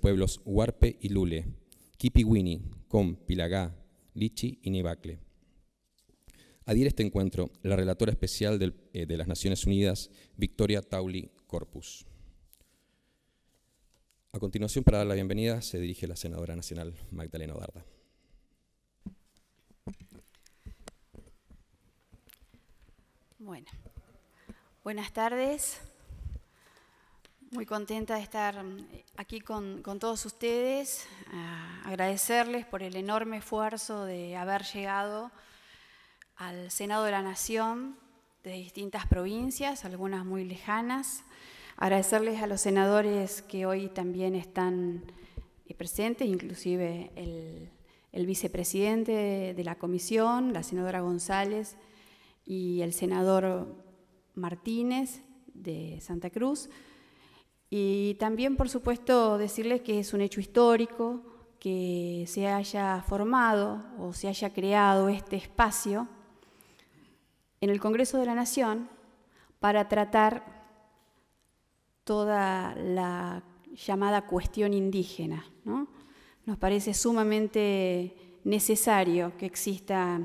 pueblos Huarpe y Lule, Kipiwini, Com, Pilagá, Lichi y Nibacle. Adhiere este encuentro la relatora especial eh, de las Naciones Unidas, Victoria Tauli Corpus. A continuación, para dar la bienvenida, se dirige la senadora nacional Magdalena Darda. Bueno, buenas tardes. Muy contenta de estar aquí con, todos ustedes, agradecerles por el enorme esfuerzo de haber llegado al Senado de la Nación de distintas provincias, algunas muy lejanas. Agradecerles a los senadores que hoy también están eh, presentes, inclusive el vicepresidente de la comisión, la senadora González, y el senador Martínez de Santa Cruz. Y también, por supuesto, decirles que es un hecho histórico que se haya formado o se haya creado este espacio en el Congreso de la Nación para tratar toda la llamada cuestión indígena. Nos parece sumamente necesario que exista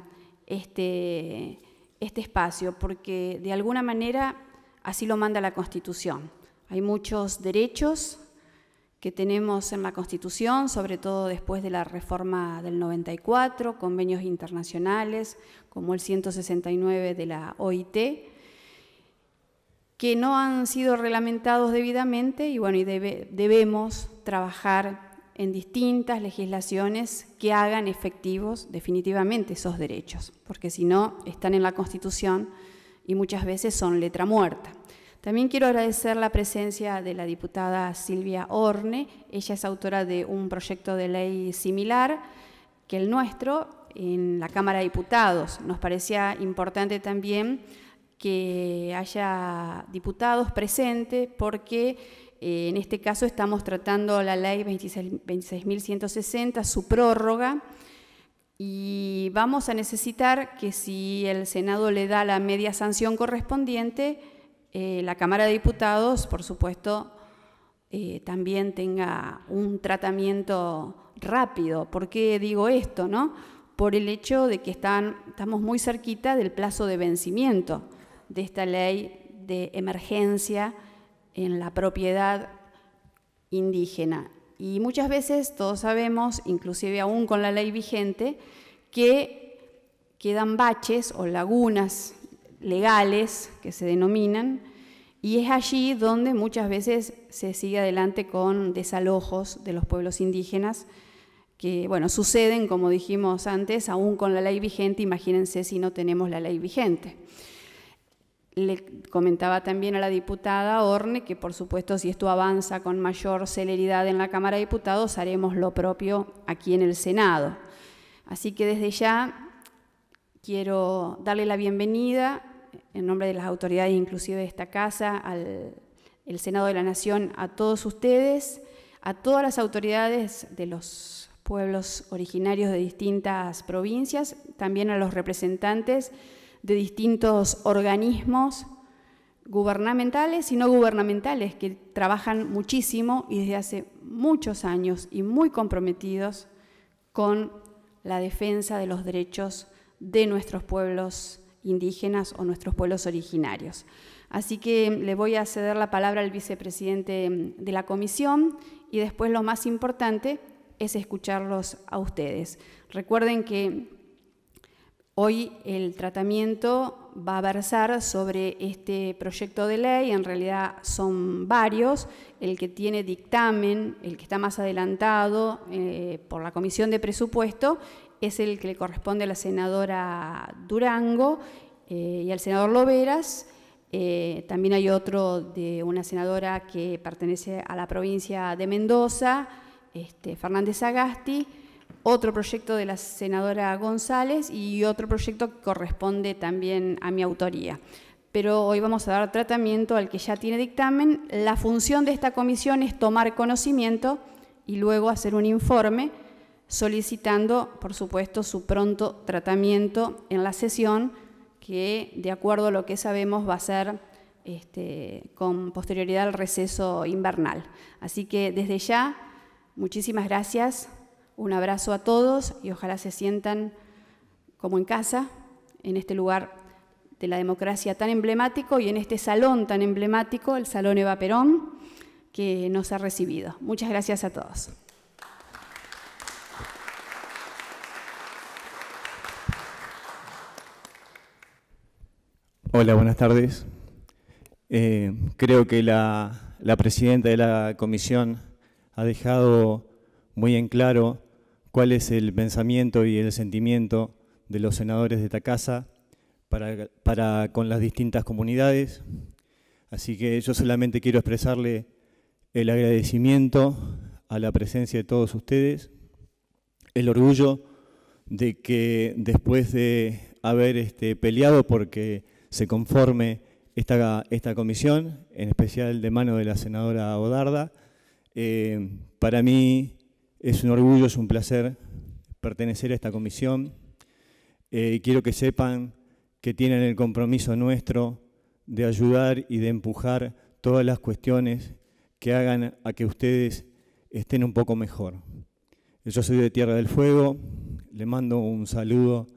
este, este espacio, porque de alguna manera así lo manda la Constitución. Hay muchos derechos que tenemos en la Constitución, sobre todo después de la reforma del 94, convenios internacionales como el 169 de la OIT, que no han sido reglamentados debidamente y bueno, y debemos trabajar en distintas legislaciones que hagan efectivos definitivamente esos derechos, porque si no están en la Constitución y muchas veces son letra muerta. También quiero agradecer la presencia de la diputada Silvia Orne. Ella es autora de un proyecto de ley similar que el nuestro en la Cámara de Diputados. Nos parecía importante también que haya diputados presentes porque eh, en este caso estamos tratando la ley 26.160, su prórroga, y vamos a necesitar que si el Senado le da la media sanción correspondiente, eh, la Cámara de Diputados, por supuesto, eh, también tenga un tratamiento rápido. ¿Por qué digo esto? No? Por el hecho de que están, estamos muy cerquita del plazo de vencimiento de esta ley de emergencia en la propiedad indígena. Y muchas veces todos sabemos, inclusive aún con la ley vigente, que quedan baches o lagunas legales que se denominan, y es allí donde muchas veces se sigue adelante con desalojos de los pueblos indígenas, que bueno, suceden, como dijimos antes, aún con la ley vigente, imagínense si no tenemos la ley vigente. Le comentaba también a la diputada Orne que, por supuesto, si esto avanza con mayor celeridad en la Cámara de Diputados, haremos lo propio aquí en el Senado. Así que desde ya quiero darle la bienvenida en nombre de las autoridades, inclusive de esta casa, al el Senado de la Nación, a todos ustedes, a todas las autoridades de los pueblos originarios de distintas provincias, también a los representantes de distintos organismos gubernamentales y no gubernamentales que trabajan muchísimo y desde hace muchos años y muy comprometidos con la defensa de los derechos de nuestros pueblos indígenas o nuestros pueblos originarios. Así que le voy a ceder la palabra al vicepresidente de la comisión y después lo más importante es escucharlos a ustedes. Recuerden que hoy el tratamiento va a versar sobre este proyecto de ley, en realidad son varios, el que tiene dictamen, el que está más adelantado eh, por la Comisión de Presupuesto es el que le corresponde a la senadora Durango eh, y al senador Loveras. Eh, también hay otro de una senadora que pertenece a la provincia de Mendoza, este, Fernández Agasti, otro proyecto de la senadora González y otro proyecto que corresponde también a mi autoría. Pero hoy vamos a dar tratamiento al que ya tiene dictamen. La función de esta comisión es tomar conocimiento y luego hacer un informe solicitando, por supuesto, su pronto tratamiento en la sesión, que de acuerdo a lo que sabemos va a ser este, con posterioridad al receso invernal. Así que desde ya, muchísimas gracias, un abrazo a todos y ojalá se sientan como en casa, en este lugar de la democracia tan emblemático y en este salón tan emblemático, el Salón Eva Perón, que nos ha recibido. Muchas gracias a todos. Hola, buenas tardes. Eh, creo que la, presidenta de la comisión ha dejado muy en claro cuál es el pensamiento y el sentimiento de los senadores de esta casa para, con las distintas comunidades. Así que yo solamente quiero expresarle el agradecimiento a la presencia de todos ustedes, el orgullo de que después de haber este, peleado porque se conforme esta, esta comisión, en especial de mano de la senadora Odarda. Eh, para mí es un orgullo, es un placer pertenecer a esta comisión. Eh, y quiero que sepan que tienen el compromiso nuestro de ayudar y de empujar todas las cuestiones que hagan a que ustedes estén un poco mejor. Yo soy de Tierra del Fuego, le mando un saludo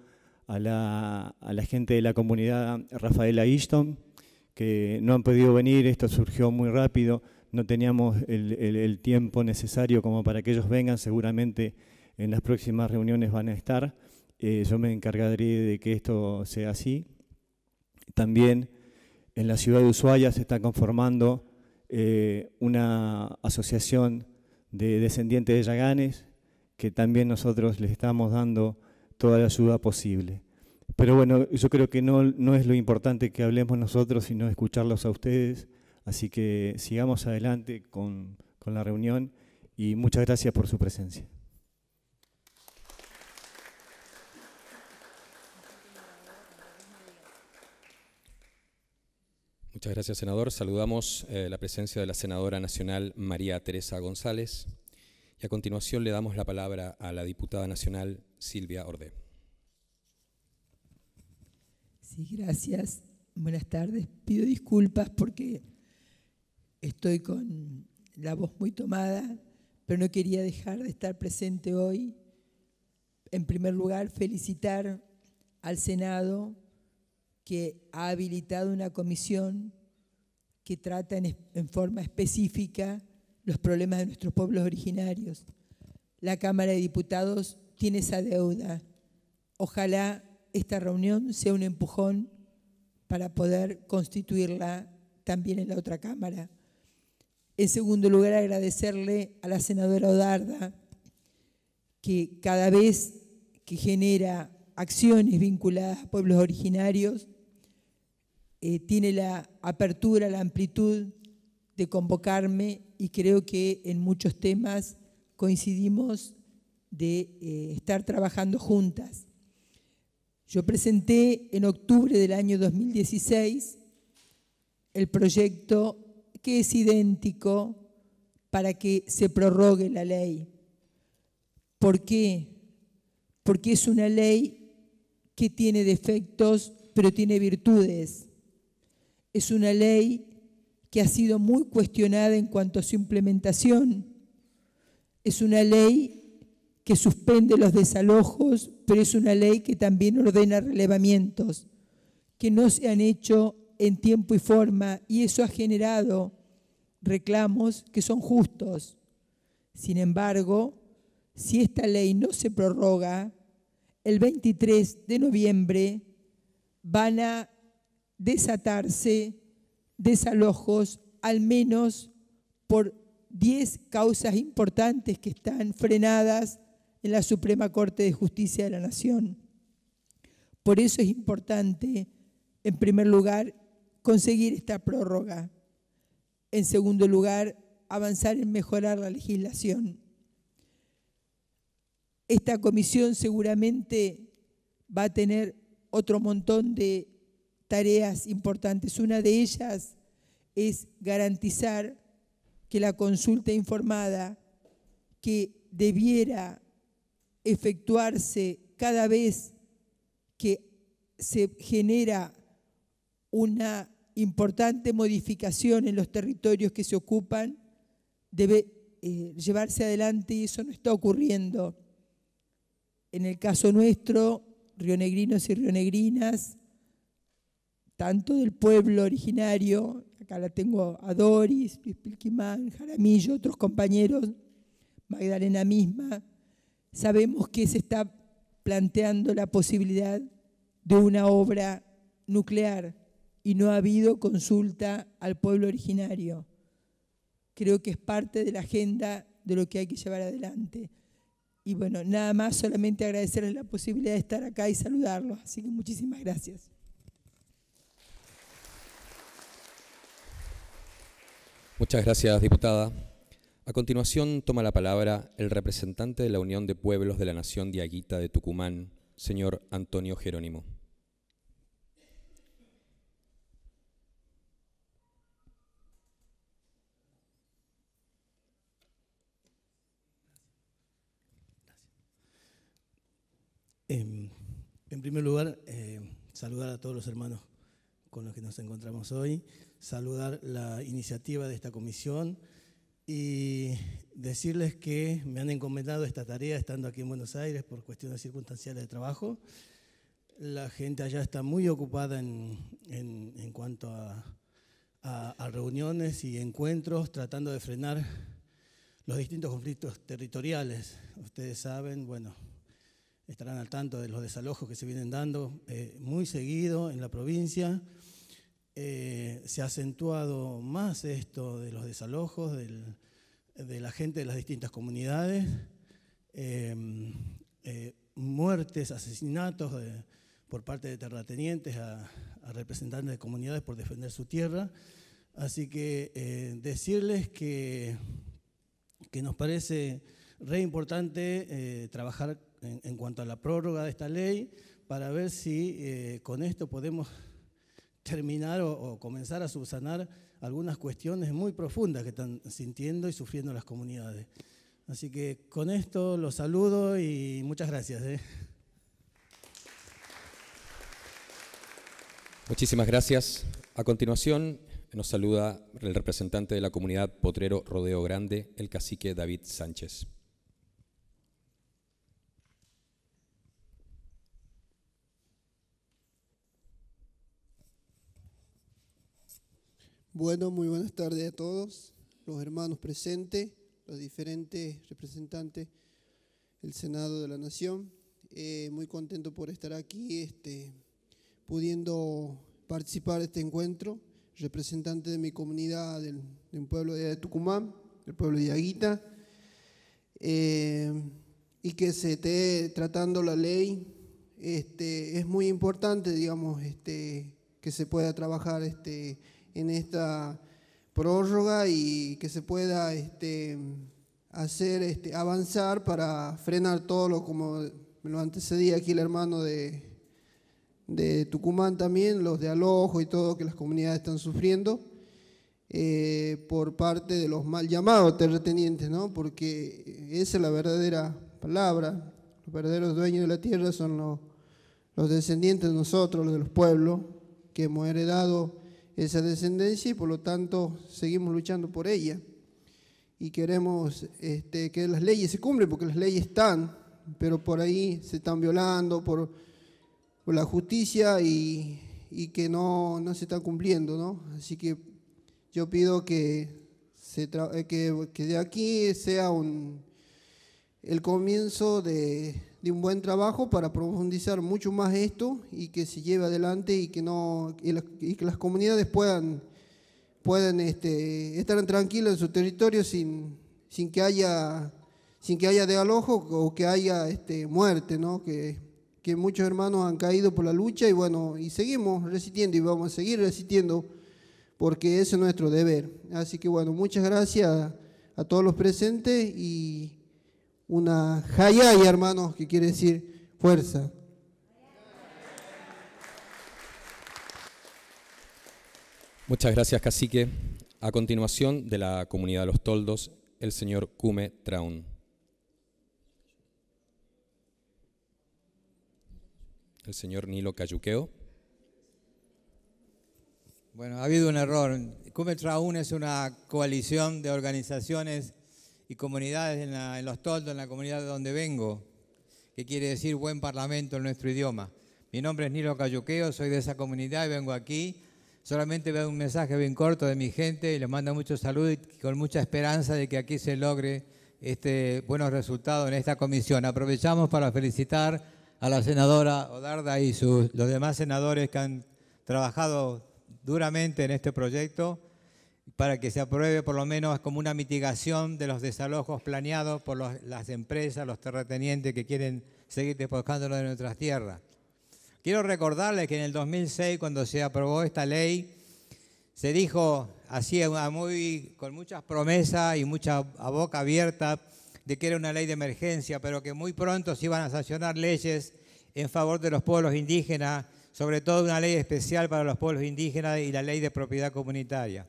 a la, gente de la comunidad Rafaela Easton, que no han podido venir, esto surgió muy rápido, no teníamos el, tiempo necesario como para que ellos vengan, seguramente en las próximas reuniones van a estar. Eh, yo me encargaré de que esto sea así. También en la ciudad de Ushuaia se está conformando eh, una asociación de descendientes de Yaganes, que también nosotros les estamos dando toda la ayuda posible. Pero bueno, yo creo que no, no es lo importante que hablemos nosotros, sino escucharlos a ustedes. Así que sigamos adelante con, la reunión y muchas gracias por su presencia. Muchas gracias, senador. Saludamos eh, la presencia de la senadora nacional María Teresa González. Y a continuación le damos la palabra a la diputada nacional Silvia Orde. Sí, gracias. Buenas tardes. Pido disculpas porque estoy con la voz muy tomada, pero no quería dejar de estar presente hoy. En primer lugar, felicitar al Senado que ha habilitado una comisión que trata en, en forma específica los problemas de nuestros pueblos originarios. La Cámara de Diputados tiene esa deuda. Ojalá esta reunión sea un empujón para poder constituirla también en la otra Cámara. En segundo lugar, agradecerle a la senadora Odarda, que cada vez que genera acciones vinculadas a pueblos originarios, eh, tiene la apertura, la amplitud de convocarme y creo que en muchos temas coincidimos de eh, estar trabajando juntas. Yo presenté en octubre del año 2016 el proyecto que es idéntico para que se prorrogue la ley. ¿Por qué? Porque es una ley que tiene defectos, pero tiene virtudes. Es una ley que ha sido muy cuestionada en cuanto a su implementación. Es una ley que suspende los desalojos, pero es una ley que también ordena relevamientos que no se han hecho en tiempo y forma y eso ha generado reclamos que son justos. Sin embargo, si esta ley no se prorroga, el 23 de noviembre van a desatarse desalojos, al menos por 10 causas importantes que están frenadas en la Suprema Corte de Justicia de la Nación. Por eso es importante, en primer lugar, conseguir esta prórroga. En segundo lugar, avanzar en mejorar la legislación. Esta comisión seguramente va a tener otro montón de tareas importantes. Una de ellas es garantizar que la consulta informada que debiera efectuarse cada vez que se genera una importante modificación en los territorios que se ocupan, debe eh, llevarse adelante y eso no está ocurriendo. En el caso nuestro, rionegrinos y rionegrinas, tanto del pueblo originario, acá la tengo a Doris, Luis Pilquimán, Jaramillo, otros compañeros, Magdalena misma, sabemos que se está planteando la posibilidad de una obra nuclear y no ha habido consulta al pueblo originario. Creo que es parte de la agenda de lo que hay que llevar adelante. Y bueno, nada más, solamente agradecerles la posibilidad de estar acá y saludarlos. Así que muchísimas gracias. Muchas gracias, diputada. A continuación toma la palabra el representante de la Unión de Pueblos de la Nación Diaguita de Tucumán, señor Antonio Jerónimo. Em, en primer lugar, eh, saludar a todos los hermanos con los que nos encontramos hoy, saludar la iniciativa de esta comisión y decirles que me han encomendado esta tarea estando aquí en Buenos Aires por cuestiones circunstanciales de trabajo. La gente allá está muy ocupada en, en, en cuanto a, a, reuniones y encuentros, tratando de frenar los distintos conflictos territoriales. Ustedes saben, bueno, estarán al tanto de los desalojos que se vienen dando eh, muy seguido en la provincia. Eh, se ha acentuado más esto de los desalojos, de la gente de las distintas comunidades, em, eh, muertes, asesinatos por parte de terratenientes a, representantes de comunidades por defender su tierra. Así que eh, decirles que, que nos parece re importante trabajar en, cuanto a la prórroga de esta ley para ver si con esto podemos terminar o, comenzar a subsanar algunas cuestiones muy profundas que están sintiendo y sufriendo las comunidades. Así que con esto los saludo y muchas gracias. ¿eh? Muchísimas gracias. A continuación nos saluda el representante de la comunidad Potrero Rodeo Grande, el cacique David Sánchez. Bueno, muy buenas tardes a todos, los hermanos presentes, los diferentes representantes del Senado de la Nación. Eh, muy contento por estar aquí, este, pudiendo participar de este encuentro, representante de mi comunidad, del, pueblo de Tucumán, del pueblo de Aguita. Eh, y que se esté tratando la ley. Este, es muy importante, digamos, este, que se pueda trabajar este, en esta prórroga y que se pueda este, hacer este, avanzar para frenar todo lo como me lo antecedía aquí el hermano de, de Tucumán también, los de alojo y todo que las comunidades están sufriendo eh, por parte de los mal llamados terratenientes, ¿no? porque esa es la verdadera palabra. Los verdaderos dueños de la tierra son los, los descendientes de nosotros, los de los pueblos, que hemos heredado esa descendencia y por lo tanto seguimos luchando por ella. Y queremos este, que las leyes se cumplan, porque las leyes están, pero por ahí se están violando por, la justicia y, que no, no, se están cumpliendo, ¿no? Así que yo pido que, se eh, que de aquí sea un, el comienzo de, de un buen trabajo para profundizar mucho más esto y que se lleve adelante y que, no, y las, que las comunidades puedan, puedan este, estar tranquilas en su territorio sin, sin que haya sin que haya desalojo o que haya este, muerte, ¿no? Que, que muchos hermanos han caído por la lucha y bueno, y seguimos resistiendo y vamos a seguir resistiendo porque ese es nuestro deber. Así que bueno, muchas gracias a todos los presentes y una jayaya, hermanos, que quiere decir fuerza. Muchas gracias, cacique. A continuación, de la comunidad de los Toldos, el señor Kume Traun. El señor Nilo Cayuqueo. Bueno, ha habido un error. Kume Traun es una coalición de organizaciones y comunidades en, los toldos, en la comunidad de donde vengo, que quiere decir buen parlamento en nuestro idioma. Mi nombre es Nilo Cayuqueo, soy de esa comunidad y vengo aquí. Solamente veo un mensaje bien corto de mi gente y les mando muchos saludos y con mucha esperanza de que aquí se logre este, buenos resultados en esta comisión. Aprovechamos para felicitar a la senadora Odarda y los demás senadores que han trabajado duramente en este proyecto para que se apruebe por lo menos como una mitigación de los desalojos planeados por las empresas, los terratenientes que quieren seguir despojándonos de nuestras tierras. Quiero recordarles que en el 2006, cuando se aprobó esta ley, se dijo así muy, con muchas promesas y mucha a boca abierta de que era una ley de emergencia, pero que muy pronto se iban a sancionar leyes en favor de los pueblos indígenas, sobre todo una ley especial para los pueblos indígenas y la ley de propiedad comunitaria.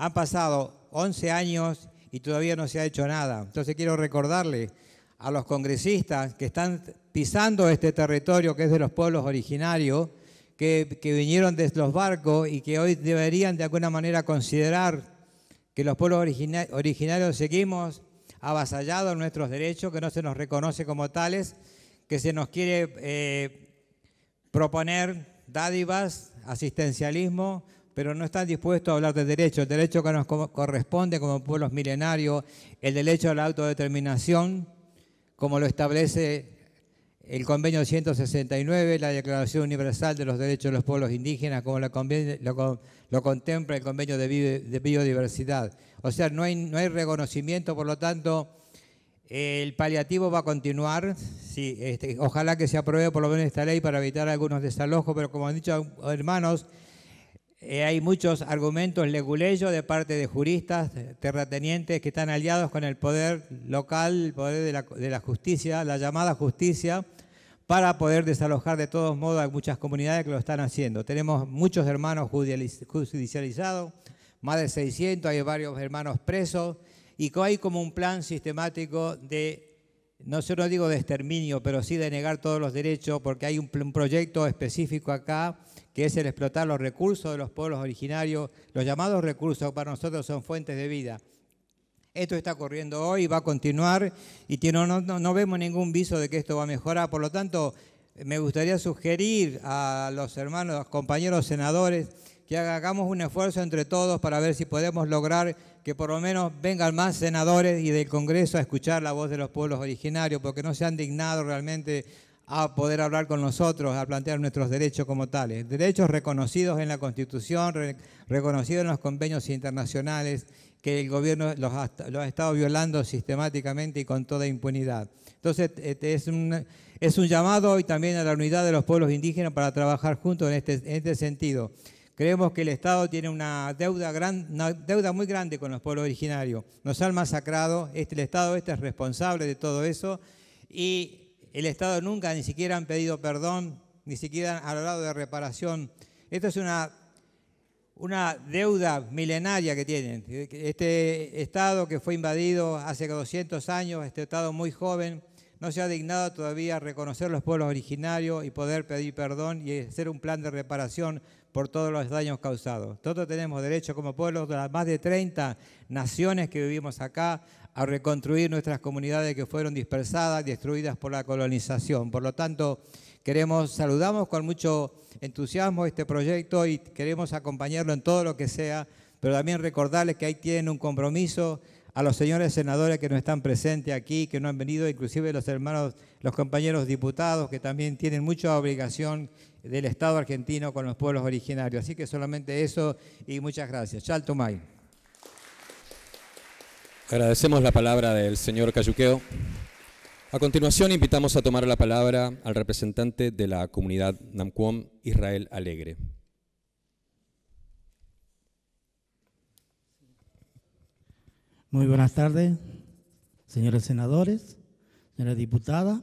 Han pasado 11 años y todavía no se ha hecho nada. Entonces quiero recordarle a los congresistas que están pisando este territorio que es de los pueblos originarios, que, vinieron de los barcos y que hoy deberían de alguna manera considerar que los pueblos originarios seguimos avasallados en nuestros derechos, que no se nos reconoce como tales, que se nos quiere eh, proponer dádivas, asistencialismo, pero no están dispuestos a hablar de derechos, el derecho que nos corresponde como pueblos milenarios, el derecho a la autodeterminación, como lo establece el Convenio 169, la Declaración Universal de los Derechos de los Pueblos Indígenas, como lo, contempla el Convenio de, Biodiversidad. O sea, no hay, no hay reconocimiento, por lo tanto, el paliativo va a continuar. Este, ojalá que se apruebe por lo menos esta ley para evitar algunos desalojos, pero como han dicho hermanos, eh, hay muchos argumentos leguleyos de parte de juristas, eh, terratenientes que están aliados con el poder local, el poder de la, justicia, la llamada justicia, para poder desalojar de todos modos a muchas comunidades que lo están haciendo. Tenemos muchos hermanos judicializados, más de 600, hay varios hermanos presos, y hay como un plan sistemático de, no solo digo de exterminio, pero sí de negar todos los derechos, porque hay un proyecto específico acá que es el explotar los recursos de los pueblos originarios. Los llamados recursos para nosotros son fuentes de vida. Esto está corriendo hoy, va a continuar y no, no vemos ningún viso de que esto va a mejorar. Por lo tanto, me gustaría sugerir a los hermanos, compañeros senadores, que hagamos un esfuerzo entre todos para ver si podemos lograr que por lo menos vengan más senadores y del Congreso a escuchar la voz de los pueblos originarios, porque no se han dignado realmente a poder hablar con nosotros, a plantear nuestros derechos como tales. Derechos reconocidos en la Constitución, reconocidos en los convenios internacionales, que el gobierno los ha, ha, estado violando sistemáticamente y con toda impunidad. Entonces, este es un, es un llamado hoy también a la unidad de los pueblos indígenas para trabajar juntos en este, este sentido. Creemos que el Estado tiene una deuda, gran, deuda muy grande con los pueblos originarios. Nos han masacrado, este, el Estado este es responsable de todo eso y el Estado nunca ni siquiera han pedido perdón, ni siquiera han hablado de reparación. Esto es una, una deuda milenaria que tienen. Este Estado que fue invadido hace 200 años, este Estado muy joven, no se ha dignado todavía a reconocer los pueblos originarios y poder pedir perdón y hacer un plan de reparación por todos los daños causados. Todos tenemos derecho como pueblos de las más de 30 naciones que vivimos acá a reconstruir nuestras comunidades que fueron dispersadas, destruidas por la colonización. Por lo tanto, queremos, saludamos con mucho entusiasmo este proyecto y queremos acompañarlo en todo lo que sea, pero también recordarles que ahí tienen un compromiso a los señores senadores que no están presentes aquí, que no han venido, inclusive los hermanos, los compañeros diputados, que también tienen mucha obligación del Estado argentino con los pueblos originarios. Así que solamente eso y muchas gracias. Chal Tomay. Agradecemos la palabra del señor Cayuqueo. A continuación, invitamos a tomar la palabra al representante de la comunidad Namcuom, Israel Alegre. Muy buenas tardes, señores senadores, señora diputada,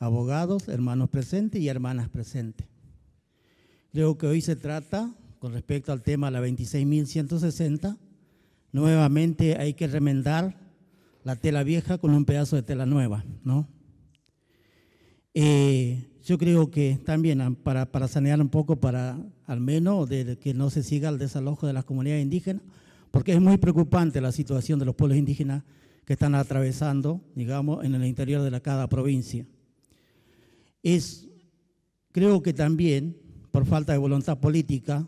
abogados, hermanos presentes y hermanas presentes. Creo que hoy se trata, con respecto al tema la 26.160, nuevamente hay que remendar la tela vieja con un pedazo de tela nueva, ¿no? Eh, yo creo que también ah, para, para, sanear un poco, para al menos de que no se siga el desalojo de las comunidades indígenas, porque es muy preocupante la situación de los pueblos indígenas que están atravesando, digamos, en el interior de cada provincia. Es, creo que también, por falta de voluntad política,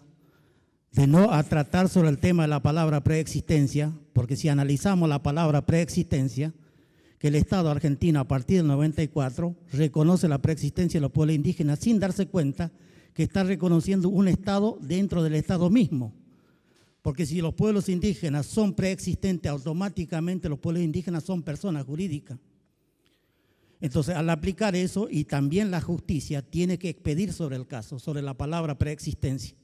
de no a tratar sobre el tema de la palabra preexistencia, porque si analizamos la palabra preexistencia, que el Estado argentino a partir del 94 reconoce la preexistencia de los pueblos indígenas sin darse cuenta que está reconociendo un Estado dentro del Estado mismo. Porque si los pueblos indígenas son preexistentes, automáticamente los pueblos indígenas son personas jurídicas. Entonces, al aplicar eso, y también la justicia tiene que expedir sobre el caso, sobre la palabra preexistencia.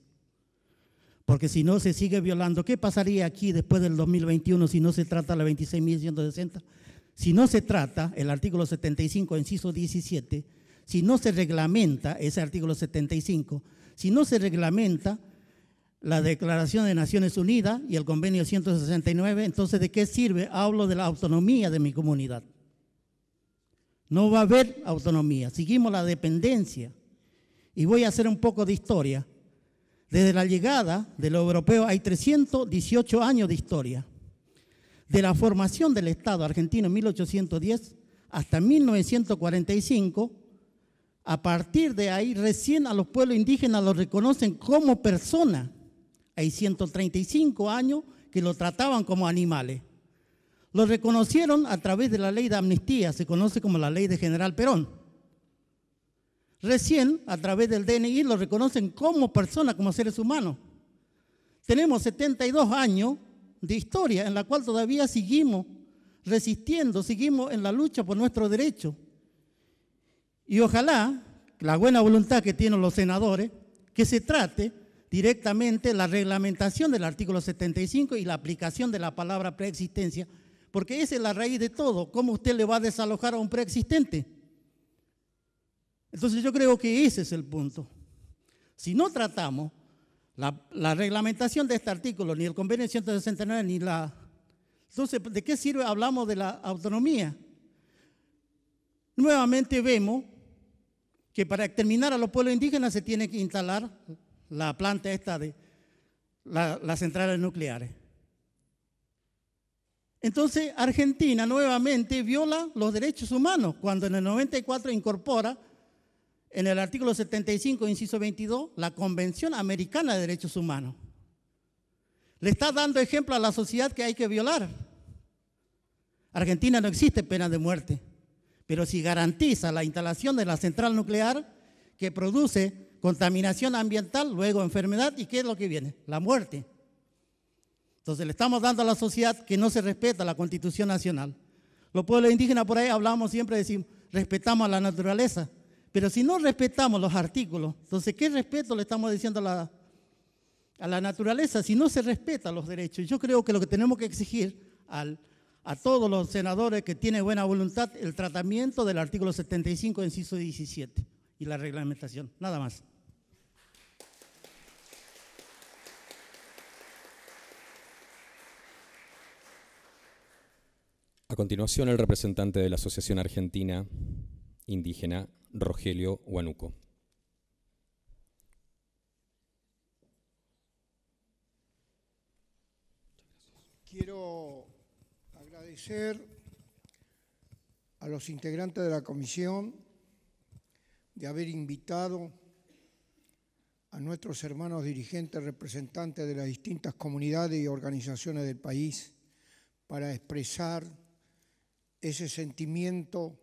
Porque si no se sigue violando, ¿qué pasaría aquí después del 2021 si no se trata la 26.160? Si no se trata el artículo 75, inciso 17, si no se reglamenta ese artículo 75, si no se reglamenta la Declaración de Naciones Unidas y el Convenio 169, entonces ¿de qué sirve? Hablo de la autonomía de mi comunidad. No va a haber autonomía, seguimos la dependencia. Y voy a hacer un poco de historia. Desde la llegada de los europeos hay 318 años de historia. De la formación del Estado argentino en 1810 hasta 1945, a partir de ahí recién a los pueblos indígenas los reconocen como personas. Hay 135 años que lo trataban como animales. Lo reconocieron a través de la ley de amnistía, se conoce como la ley de General Perón. Recién, a través del DNI, lo reconocen como personas, como seres humanos. Tenemos 72 años de historia en la cual todavía seguimos resistiendo, seguimos en la lucha por nuestro derecho. Y ojalá la buena voluntad que tienen los senadores, que se trate directamente la reglamentación del artículo 75 y la aplicación de la palabra preexistencia, porque esa es la raíz de todo. ¿Cómo usted le va a desalojar a un preexistente? Entonces yo creo que ese es el punto. Si no tratamos la, reglamentación de este artículo, ni el convenio 169, ni la... Entonces, ¿de qué sirve? Hablamos de la autonomía. Nuevamente vemos que para exterminar a los pueblos indígenas se tiene que instalar la planta esta de las centrales nucleares. Entonces Argentina nuevamente viola los derechos humanos cuando en el 94 incorpora en el artículo 75, inciso 22, la Convención Americana de Derechos Humanos. Le está dando ejemplo a la sociedad que hay que violar. Argentina no existe pena de muerte, pero si garantiza la instalación de la central nuclear que produce contaminación ambiental, luego enfermedad, ¿y qué es lo que viene? La muerte. Entonces le estamos dando a la sociedad que no se respeta la constitución nacional. Los pueblos indígenas por ahí hablamos siempre, de decir respetamos a la naturaleza, pero si no respetamos los artículos, entonces, ¿qué respeto le estamos diciendo a la, a la naturaleza si no se respetan los derechos? Yo creo que lo que tenemos que exigir al, a todos los senadores que tienen buena voluntad el tratamiento del artículo 75, inciso 17 y la reglamentación. Nada más. A continuación, el representante de la Asociación Argentina Indígena Rogelio Huanuco. Quiero agradecer a los integrantes de la comisión de haber invitado a nuestros hermanos dirigentes representantes de las distintas comunidades y organizaciones del país para expresar ese sentimiento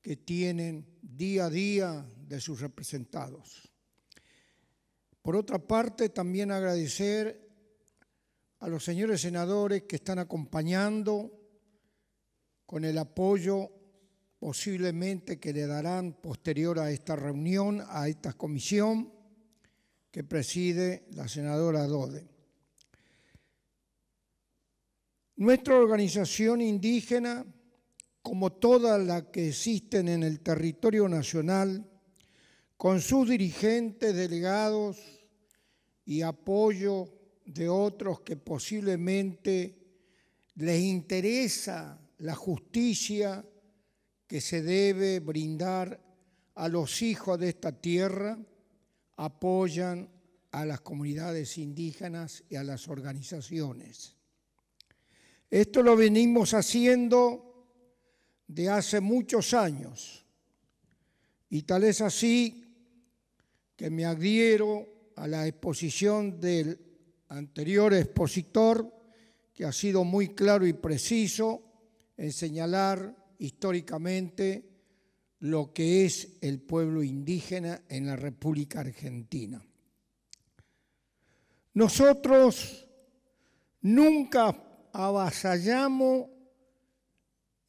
que tienen día a día de sus representados. Por otra parte, también agradecer a los señores senadores que están acompañando con el apoyo posiblemente que le darán posterior a esta reunión, a esta comisión que preside la senadora Dode. Nuestra organización indígena como todas las que existen en el territorio nacional, con sus dirigentes, delegados y apoyo de otros que posiblemente les interesa la justicia que se debe brindar a los hijos de esta tierra, apoyan a las comunidades indígenas y a las organizaciones. Esto lo venimos haciendo de hace muchos años. Y tal es así que me adhiero a la exposición del anterior expositor, que ha sido muy claro y preciso en señalar históricamente lo que es el pueblo indígena en la República Argentina. Nosotros nunca avasallamos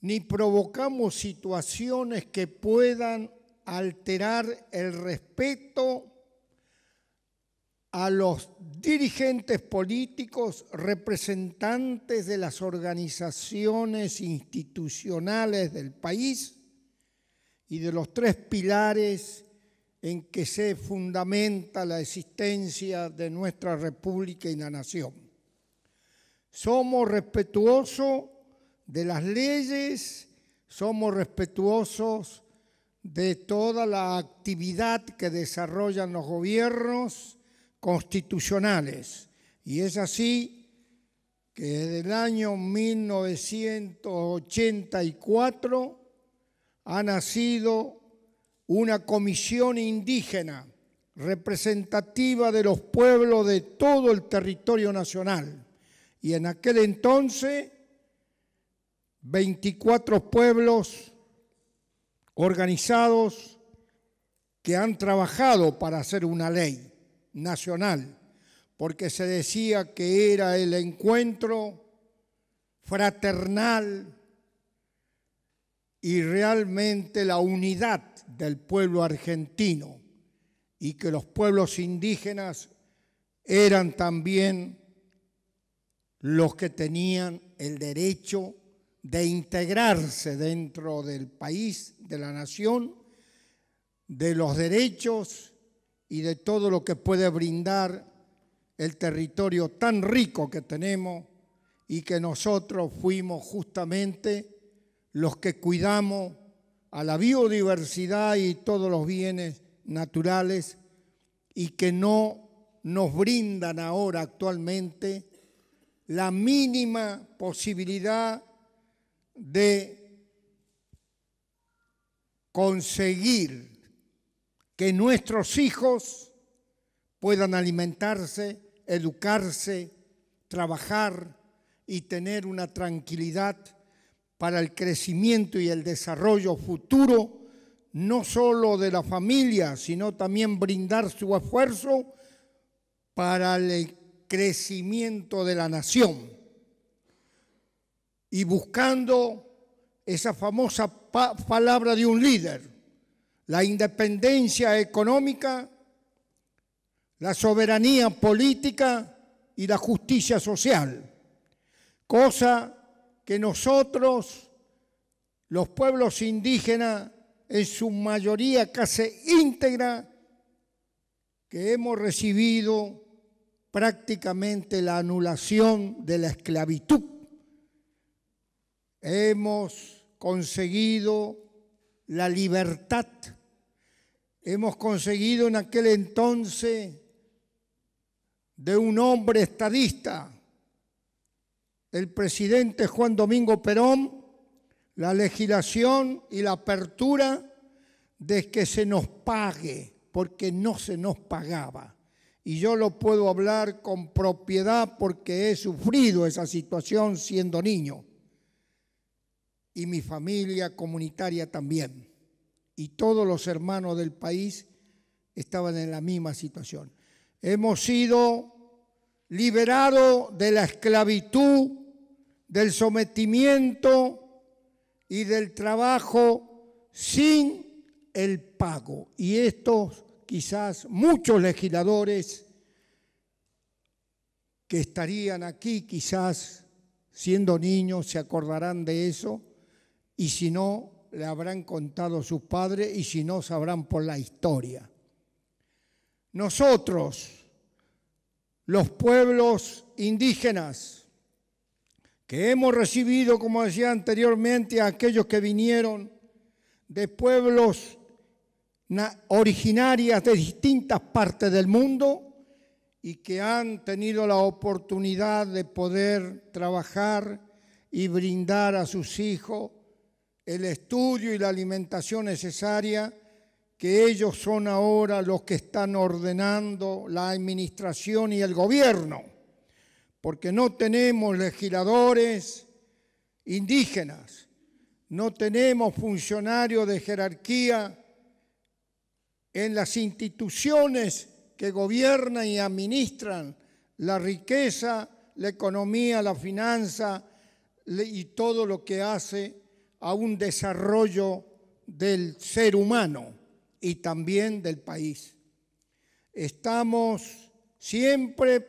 ni provocamos situaciones que puedan alterar el respeto a los dirigentes políticos, representantes de las organizaciones institucionales del país y de los tres pilares en que se fundamenta la existencia de nuestra República y la Nación. Somos respetuosos de las leyes, somos respetuosos de toda la actividad que desarrollan los gobiernos constitucionales. Y es así que desde el año 1984 ha nacido una comisión indígena representativa de los pueblos de todo el territorio nacional. Y en aquel entonces 24 pueblos organizados que han trabajado para hacer una ley nacional, porque se decía que era el encuentro fraternal y realmente la unidad del pueblo argentino y que los pueblos indígenas eran también los que tenían el derecho de integrarse dentro del país, de la nación, de los derechos y de todo lo que puede brindar el territorio tan rico que tenemos y que nosotros fuimos justamente los que cuidamos a la biodiversidad y todos los bienes naturales y que no nos brindan ahora actualmente la mínima posibilidad de conseguir que nuestros hijos puedan alimentarse, educarse, trabajar y tener una tranquilidad para el crecimiento y el desarrollo futuro, no solo de la familia, sino también brindar su esfuerzo para el crecimiento de la nación y buscando esa famosa palabra de un líder, la independencia económica, la soberanía política y la justicia social, cosa que nosotros, los pueblos indígenas, en su mayoría casi íntegra, que hemos recibido prácticamente la anulación de la esclavitud hemos conseguido la libertad, hemos conseguido en aquel entonces de un hombre estadista, el presidente Juan Domingo Perón, la legislación y la apertura de que se nos pague, porque no se nos pagaba. Y yo lo puedo hablar con propiedad porque he sufrido esa situación siendo niño y mi familia comunitaria también. Y todos los hermanos del país estaban en la misma situación. Hemos sido liberados de la esclavitud, del sometimiento y del trabajo sin el pago. Y estos quizás muchos legisladores que estarían aquí quizás siendo niños se acordarán de eso y si no, le habrán contado sus padres y si no, sabrán por la historia. Nosotros, los pueblos indígenas, que hemos recibido, como decía anteriormente, a aquellos que vinieron de pueblos originarios de distintas partes del mundo y que han tenido la oportunidad de poder trabajar y brindar a sus hijos el estudio y la alimentación necesaria, que ellos son ahora los que están ordenando la administración y el gobierno, porque no tenemos legisladores indígenas, no tenemos funcionarios de jerarquía en las instituciones que gobiernan y administran la riqueza, la economía, la finanza y todo lo que hace a un desarrollo del ser humano y también del país. Estamos siempre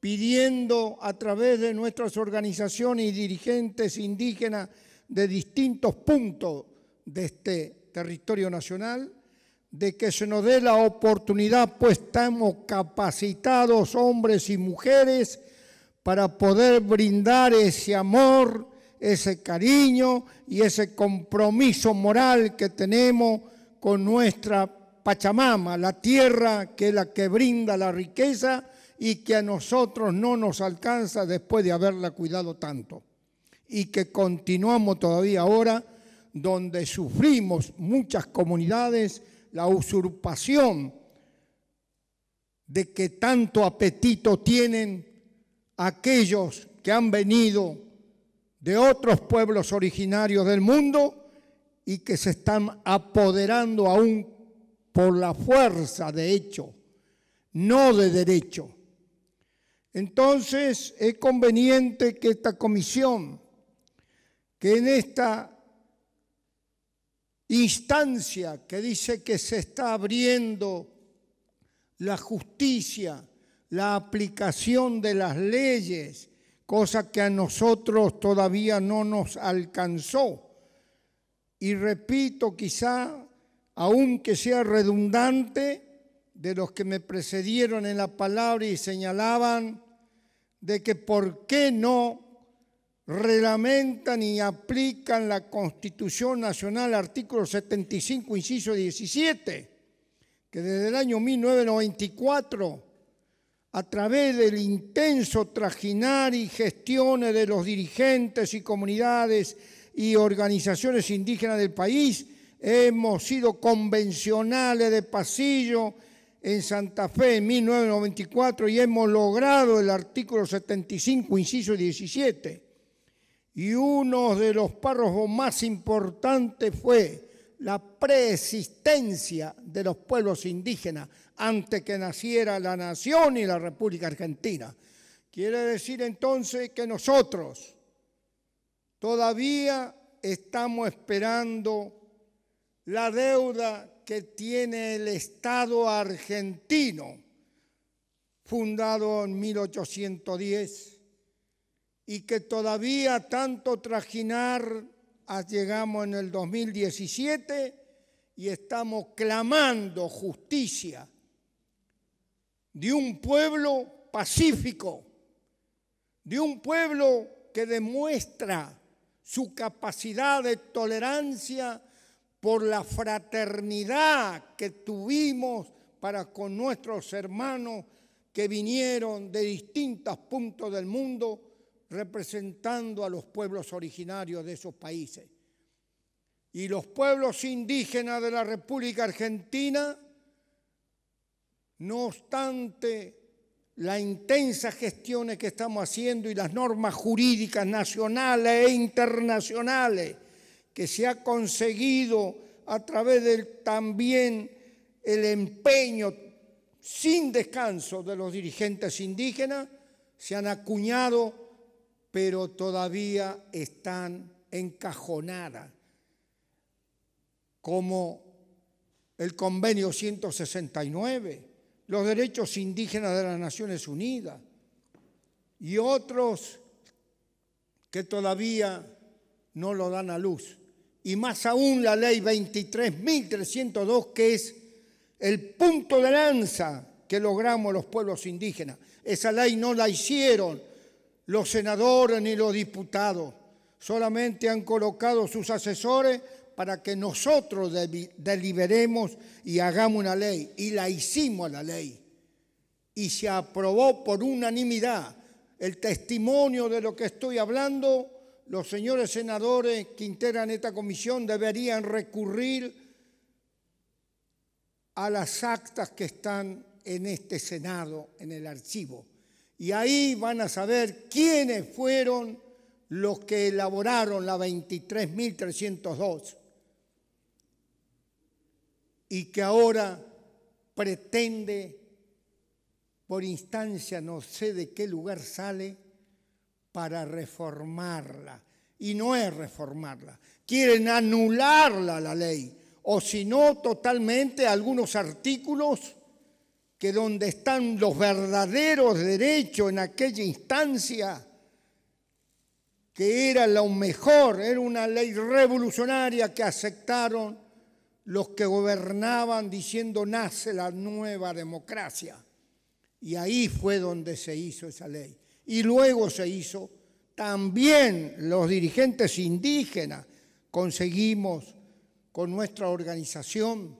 pidiendo a través de nuestras organizaciones y dirigentes indígenas de distintos puntos de este territorio nacional, de que se nos dé la oportunidad, pues estamos capacitados hombres y mujeres para poder brindar ese amor ese cariño y ese compromiso moral que tenemos con nuestra Pachamama, la tierra que es la que brinda la riqueza y que a nosotros no nos alcanza después de haberla cuidado tanto. Y que continuamos todavía ahora donde sufrimos muchas comunidades la usurpación de que tanto apetito tienen aquellos que han venido de otros pueblos originarios del mundo y que se están apoderando aún por la fuerza de hecho, no de derecho. Entonces es conveniente que esta comisión, que en esta instancia que dice que se está abriendo la justicia, la aplicación de las leyes, cosa que a nosotros todavía no nos alcanzó. Y repito, quizá, aunque sea redundante, de los que me precedieron en la palabra y señalaban de que por qué no reglamentan y aplican la Constitución Nacional, artículo 75, inciso 17, que desde el año 1994 a través del intenso trajinar y gestiones de los dirigentes y comunidades y organizaciones indígenas del país, hemos sido convencionales de pasillo en Santa Fe en 1994 y hemos logrado el artículo 75, inciso 17. Y uno de los párrafos más importantes fue la preexistencia de los pueblos indígenas antes que naciera la nación y la República Argentina. Quiere decir entonces que nosotros todavía estamos esperando la deuda que tiene el Estado argentino, fundado en 1810, y que todavía tanto trajinar ah, llegamos en el 2017 y estamos clamando justicia de un pueblo pacífico, de un pueblo que demuestra su capacidad de tolerancia por la fraternidad que tuvimos para con nuestros hermanos que vinieron de distintos puntos del mundo representando a los pueblos originarios de esos países. Y los pueblos indígenas de la República Argentina no obstante las intensas gestiones que estamos haciendo y las normas jurídicas nacionales e internacionales que se ha conseguido a través del también el empeño sin descanso de los dirigentes indígenas, se han acuñado, pero todavía están encajonadas como el convenio 169 los derechos indígenas de las Naciones Unidas y otros que todavía no lo dan a luz. Y más aún la ley 23.302, que es el punto de lanza que logramos los pueblos indígenas. Esa ley no la hicieron los senadores ni los diputados, solamente han colocado sus asesores para que nosotros deliberemos y hagamos una ley. Y la hicimos la ley. Y se aprobó por unanimidad. El testimonio de lo que estoy hablando, los señores senadores que integran esta comisión deberían recurrir a las actas que están en este Senado, en el archivo. Y ahí van a saber quiénes fueron los que elaboraron la 23.302 y que ahora pretende, por instancia no sé de qué lugar sale, para reformarla. Y no es reformarla, quieren anularla la ley, o si no, totalmente algunos artículos que donde están los verdaderos derechos en aquella instancia, que era lo mejor, era una ley revolucionaria que aceptaron los que gobernaban diciendo nace la nueva democracia. Y ahí fue donde se hizo esa ley. Y luego se hizo también los dirigentes indígenas. Conseguimos con nuestra organización,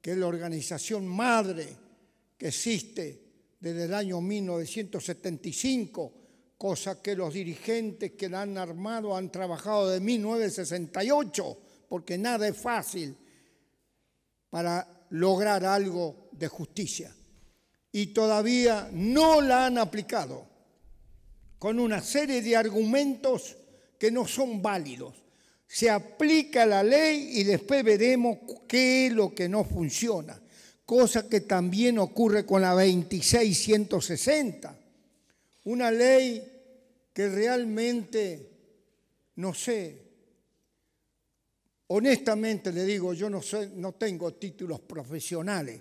que es la organización madre que existe desde el año 1975, cosa que los dirigentes que la han armado han trabajado de 1968 porque nada es fácil para lograr algo de justicia. Y todavía no la han aplicado con una serie de argumentos que no son válidos. Se aplica la ley y después veremos qué es lo que no funciona, cosa que también ocurre con la 2660, una ley que realmente, no sé, Honestamente le digo, yo no, no tengo títulos profesionales,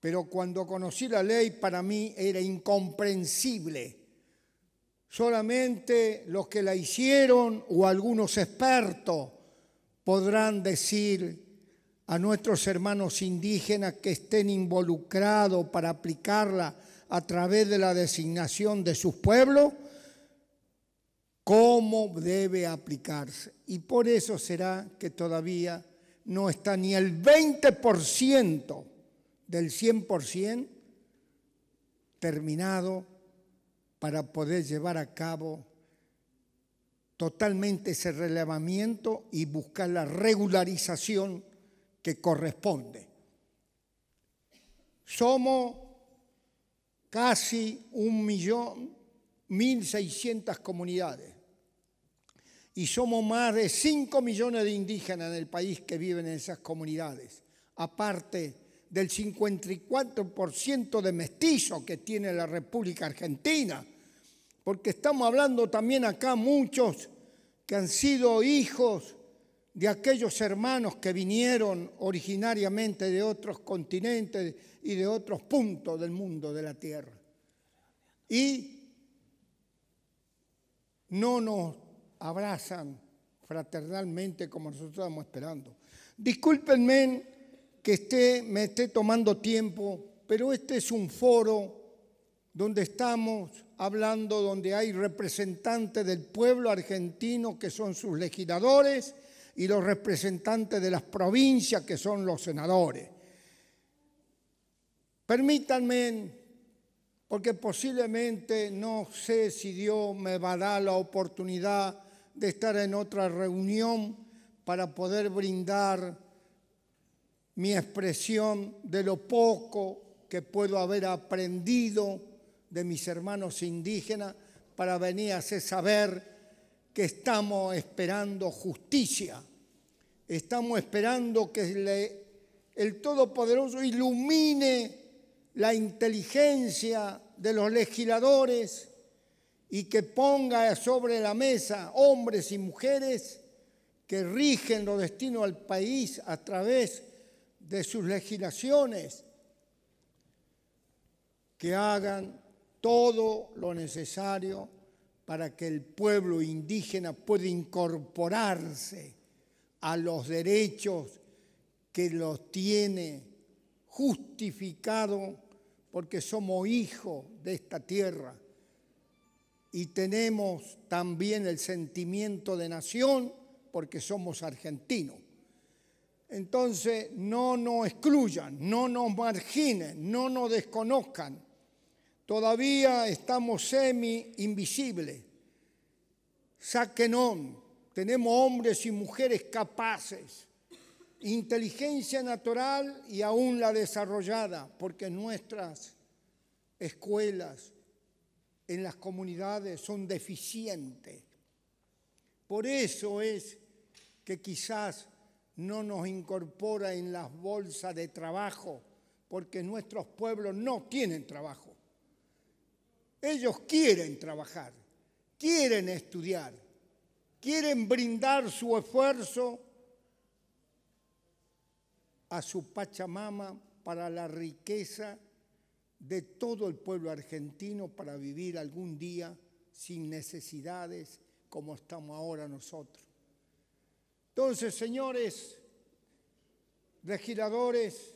pero cuando conocí la ley para mí era incomprensible. Solamente los que la hicieron o algunos expertos podrán decir a nuestros hermanos indígenas que estén involucrados para aplicarla a través de la designación de sus pueblos, cómo debe aplicarse. Y por eso será que todavía no está ni el 20% del 100% terminado para poder llevar a cabo totalmente ese relevamiento y buscar la regularización que corresponde. Somos casi un millón, mil seiscientas comunidades y somos más de 5 millones de indígenas en el país que viven en esas comunidades, aparte del 54% de mestizo que tiene la República Argentina, porque estamos hablando también acá muchos que han sido hijos de aquellos hermanos que vinieron originariamente de otros continentes y de otros puntos del mundo de la Tierra. Y no nos abrazan fraternalmente como nosotros estamos esperando. Discúlpenme que me esté tomando tiempo, pero este es un foro donde estamos hablando, donde hay representantes del pueblo argentino que son sus legisladores y los representantes de las provincias que son los senadores. Permítanme, porque posiblemente no sé si Dios me va a dar la oportunidad de estar en otra reunión para poder brindar mi expresión de lo poco que puedo haber aprendido de mis hermanos indígenas para venir a hacer saber que estamos esperando justicia, estamos esperando que el Todopoderoso ilumine la inteligencia de los legisladores y que ponga sobre la mesa hombres y mujeres que rigen los destinos al país a través de sus legislaciones, que hagan todo lo necesario para que el pueblo indígena pueda incorporarse a los derechos que los tiene justificado porque somos hijos de esta tierra y tenemos también el sentimiento de nación porque somos argentinos. Entonces, no nos excluyan, no nos marginen, no nos desconozcan. Todavía estamos semi invisibles. Saquenón, tenemos hombres y mujeres capaces, inteligencia natural y aún la desarrollada, porque nuestras escuelas, en las comunidades son deficientes. Por eso es que quizás no nos incorpora en las bolsas de trabajo, porque nuestros pueblos no tienen trabajo. Ellos quieren trabajar, quieren estudiar, quieren brindar su esfuerzo a su Pachamama para la riqueza de todo el pueblo argentino para vivir algún día sin necesidades como estamos ahora nosotros. Entonces, señores legisladores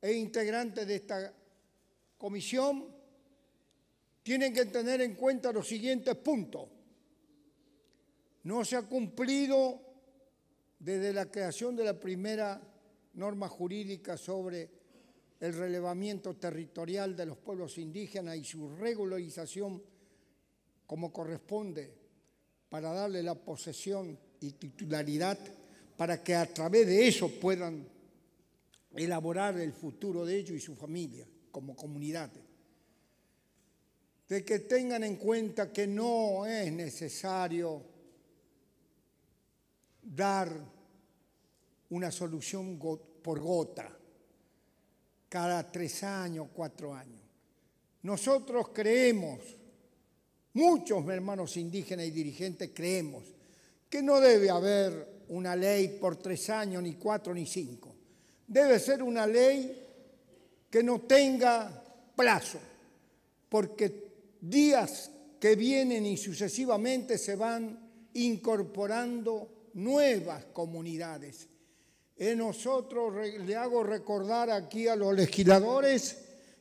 e integrantes de esta comisión, tienen que tener en cuenta los siguientes puntos. No se ha cumplido desde la creación de la primera norma jurídica sobre el relevamiento territorial de los pueblos indígenas y su regularización como corresponde para darle la posesión y titularidad para que a través de eso puedan elaborar el futuro de ellos y su familia como comunidad. De que tengan en cuenta que no es necesario dar una solución por gota cada tres años, cuatro años. Nosotros creemos, muchos hermanos indígenas y dirigentes creemos, que no debe haber una ley por tres años, ni cuatro, ni cinco. Debe ser una ley que no tenga plazo, porque días que vienen y sucesivamente se van incorporando nuevas comunidades en nosotros le hago recordar aquí a los legisladores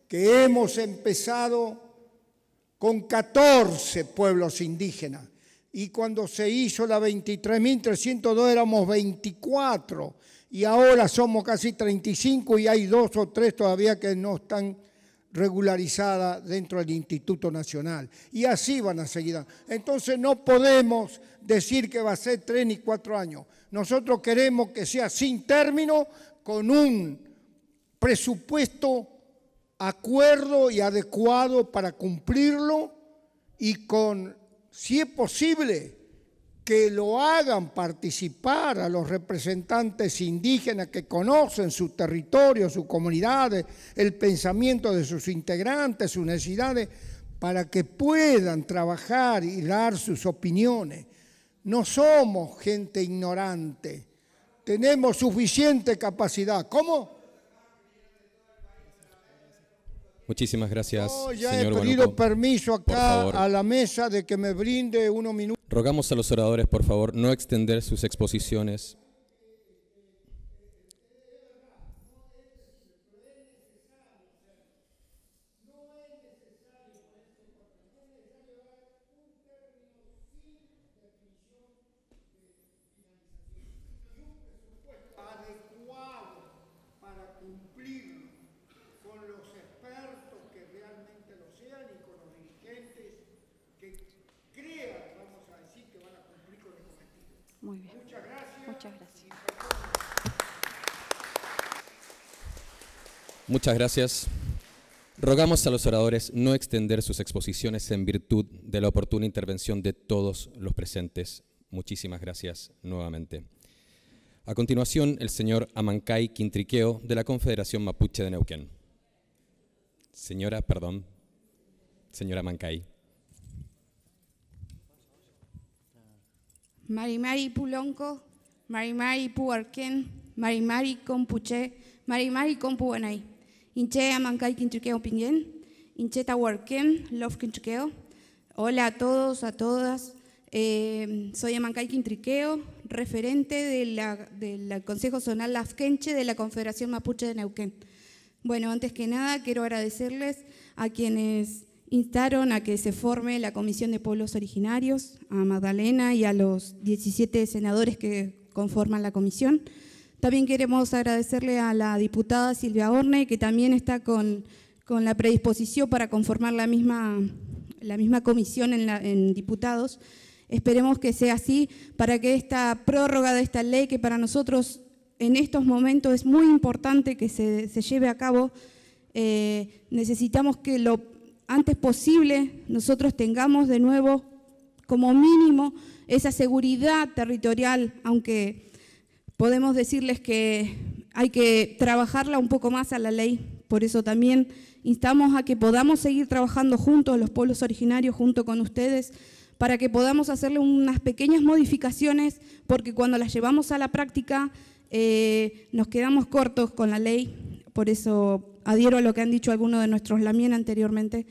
que hemos empezado con 14 pueblos indígenas y cuando se hizo la 23.302 éramos 24 y ahora somos casi 35 y hay dos o tres todavía que no están regularizadas dentro del Instituto Nacional. Y así van a seguir. Entonces no podemos decir que va a ser tres ni cuatro años. Nosotros queremos que sea sin término, con un presupuesto acuerdo y adecuado para cumplirlo y con, si es posible, que lo hagan participar a los representantes indígenas que conocen su territorio, sus comunidades, el pensamiento de sus integrantes, sus necesidades, para que puedan trabajar y dar sus opiniones. No somos gente ignorante. Tenemos suficiente capacidad. ¿Cómo? Muchísimas gracias. Oh, ya he pedido permiso acá a la mesa de que me brinde unos minutos. Rogamos a los oradores, por favor, no extender sus exposiciones. cumplir con los expertos que realmente lo sean y con los dirigentes que crean, vamos a decir, que van a cumplir con el cometido. Muy bien. Muchas gracias. Muchas gracias. Muchas gracias. Rogamos a los oradores no extender sus exposiciones en virtud de la oportuna intervención de todos los presentes. Muchísimas gracias nuevamente. A continuación, el señor Amancay Quintriqueo, de la Confederación Mapuche de Neuquén. Señora, perdón, señora Amancay. Marimari Pulonco, Marimari Puarquén, Marimari Compuche, Marimari Compuanay. Inche Amancay Quintriqueo Pinguén, Inche Tahuarquén, Love Quintriqueo. Hola a todos, a todas. Eh, soy Amancay Quintriqueo, referente de del Consejo Zonal Afkenche de la Confederación Mapuche de Neuquén. Bueno, antes que nada quiero agradecerles a quienes instaron a que se forme la Comisión de Pueblos Originarios, a Magdalena y a los 17 senadores que conforman la comisión. También queremos agradecerle a la diputada Silvia Orne, que también está con, con la predisposición para conformar la misma, la misma comisión en, en diputados. Esperemos que sea así para que esta prórroga de esta ley, que para nosotros en estos momentos es muy importante que se, lleve a cabo, eh, necesitamos que lo antes posible nosotros tengamos de nuevo como mínimo esa seguridad territorial, aunque podemos decirles que hay que trabajarla un poco más a la ley. Por eso también instamos a que podamos seguir trabajando juntos, los pueblos originarios, junto con ustedes, para que podamos hacerle unas pequeñas modificaciones, porque cuando las llevamos a la práctica eh, nos quedamos cortos con la ley, por eso adhiero a lo que han dicho algunos de nuestros Lamien anteriormente.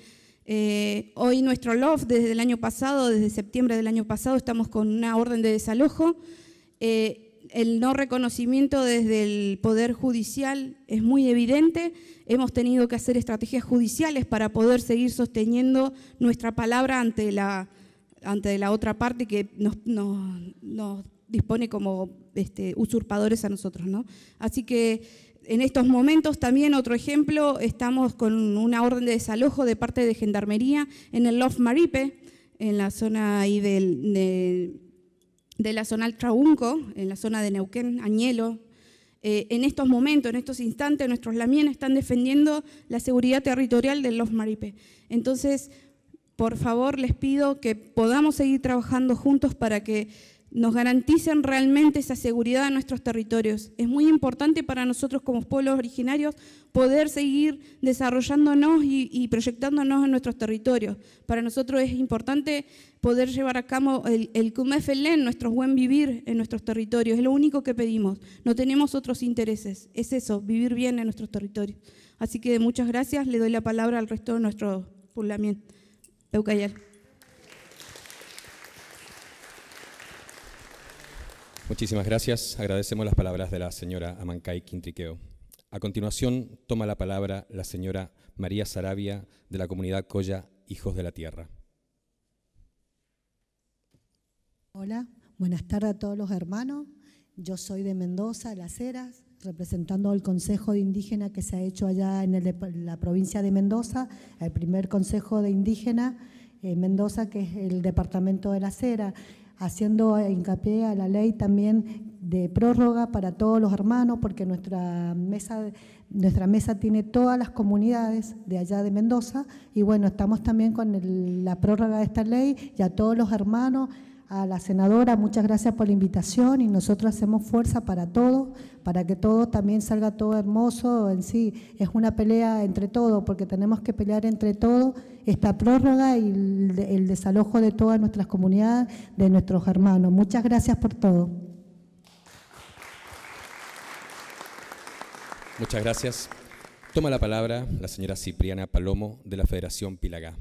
Eh, hoy nuestro LOF desde el año pasado, desde septiembre del año pasado, estamos con una orden de desalojo. Eh, el no reconocimiento desde el Poder Judicial es muy evidente. Hemos tenido que hacer estrategias judiciales para poder seguir sosteniendo nuestra palabra ante la ante la otra parte que nos, nos, dispone como este, usurpadores a nosotros. ¿no? Así que en estos momentos también otro ejemplo, estamos con una orden de desalojo de parte de Gendarmería en el Lof Maripe, en la zona ahí del, de, la zona Altraunco, en la zona de Neuquén, Añelo. Eh, en estos momentos, en estos instantes, nuestros lamien están defendiendo la seguridad territorial del Los Maripe. Entonces, por favor les pido que podamos seguir trabajando juntos para que nos garanticen realmente esa seguridad en nuestros territorios. Es muy importante para nosotros como pueblos originarios poder seguir desarrollándonos y, proyectándonos en nuestros territorios. Para nosotros es importante poder llevar a cabo el, el CUMEFELEN, nuestro buen vivir en nuestros territorios. Es lo único que pedimos. No tenemos otros intereses. Es eso, vivir bien en nuestros territorios. Así que muchas gracias. Le doy la palabra al resto de nuestro poblamiento. Muchísimas gracias. Agradecemos las palabras de la señora Amancay Quintriqueo. A continuación, toma la palabra la señora María Sarabia de la comunidad Coya Hijos de la Tierra. Hola, buenas tardes a todos los hermanos. Yo soy de Mendoza, Las Heras representando al Consejo de Indígena que se ha hecho allá en, la provincia de Mendoza, el primer Consejo de Indígena en eh, Mendoza, que es el Departamento de la Acera, haciendo hincapié a la ley también de prórroga para todos los hermanos, porque nuestra mesa, nuestra mesa tiene todas las comunidades de allá de Mendoza, y bueno, estamos también con la prórroga de esta ley y a todos los hermanos a la senadora, muchas gracias por la invitación y nosotros hacemos fuerza para todos, para que todo también salga todo hermoso. En sí, es una pelea entre todos, porque tenemos que pelear entre todos esta prórroga y el, desalojo de todas nuestras comunidades, de nuestros hermanos. Muchas gracias por todo. Muchas gracias. Toma la palabra la señora Cipriana Palomo de la Federación Pilagá.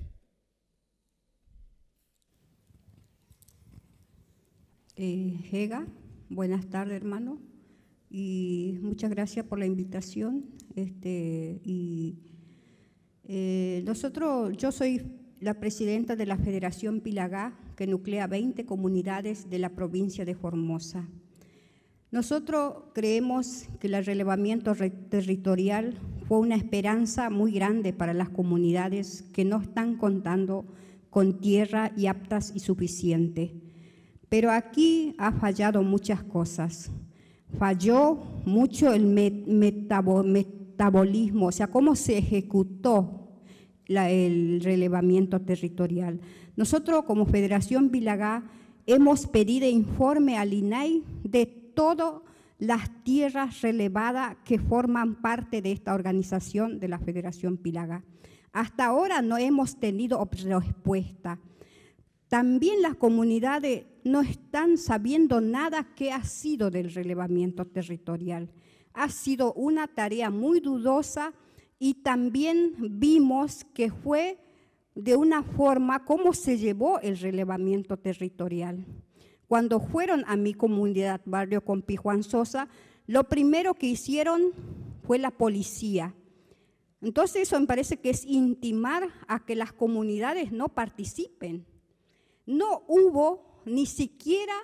Hega. Eh, Buenas tardes, hermano. Y muchas gracias por la invitación. Este, y eh, nosotros, yo soy la presidenta de la Federación Pilagá, que nuclea 20 comunidades de la provincia de Formosa. Nosotros creemos que el relevamiento territorial fue una esperanza muy grande para las comunidades que no están contando con tierra y aptas y suficiente. Pero aquí ha fallado muchas cosas. Falló mucho el metabolismo, o sea, cómo se ejecutó el relevamiento territorial. Nosotros como Federación Vilagá hemos pedido informe al INAI de todas las tierras relevadas que forman parte de esta organización de la Federación Pilaga. Hasta ahora no hemos tenido respuesta. También las comunidades no están sabiendo nada que ha sido del relevamiento territorial. Ha sido una tarea muy dudosa y también vimos que fue de una forma cómo se llevó el relevamiento territorial. Cuando fueron a mi comunidad, barrio con Pijuan Sosa, lo primero que hicieron fue la policía. Entonces eso me parece que es intimar a que las comunidades no participen. No hubo ni siquiera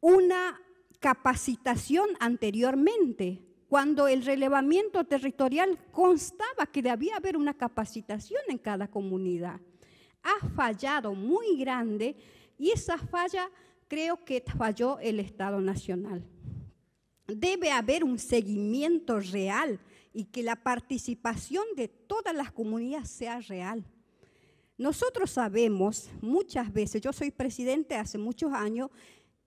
una capacitación anteriormente, cuando el relevamiento territorial constaba que debía haber una capacitación en cada comunidad. Ha fallado muy grande y esa falla creo que falló el Estado Nacional. Debe haber un seguimiento real y que la participación de todas las comunidades sea real. Nosotros sabemos muchas veces, yo soy presidente hace muchos años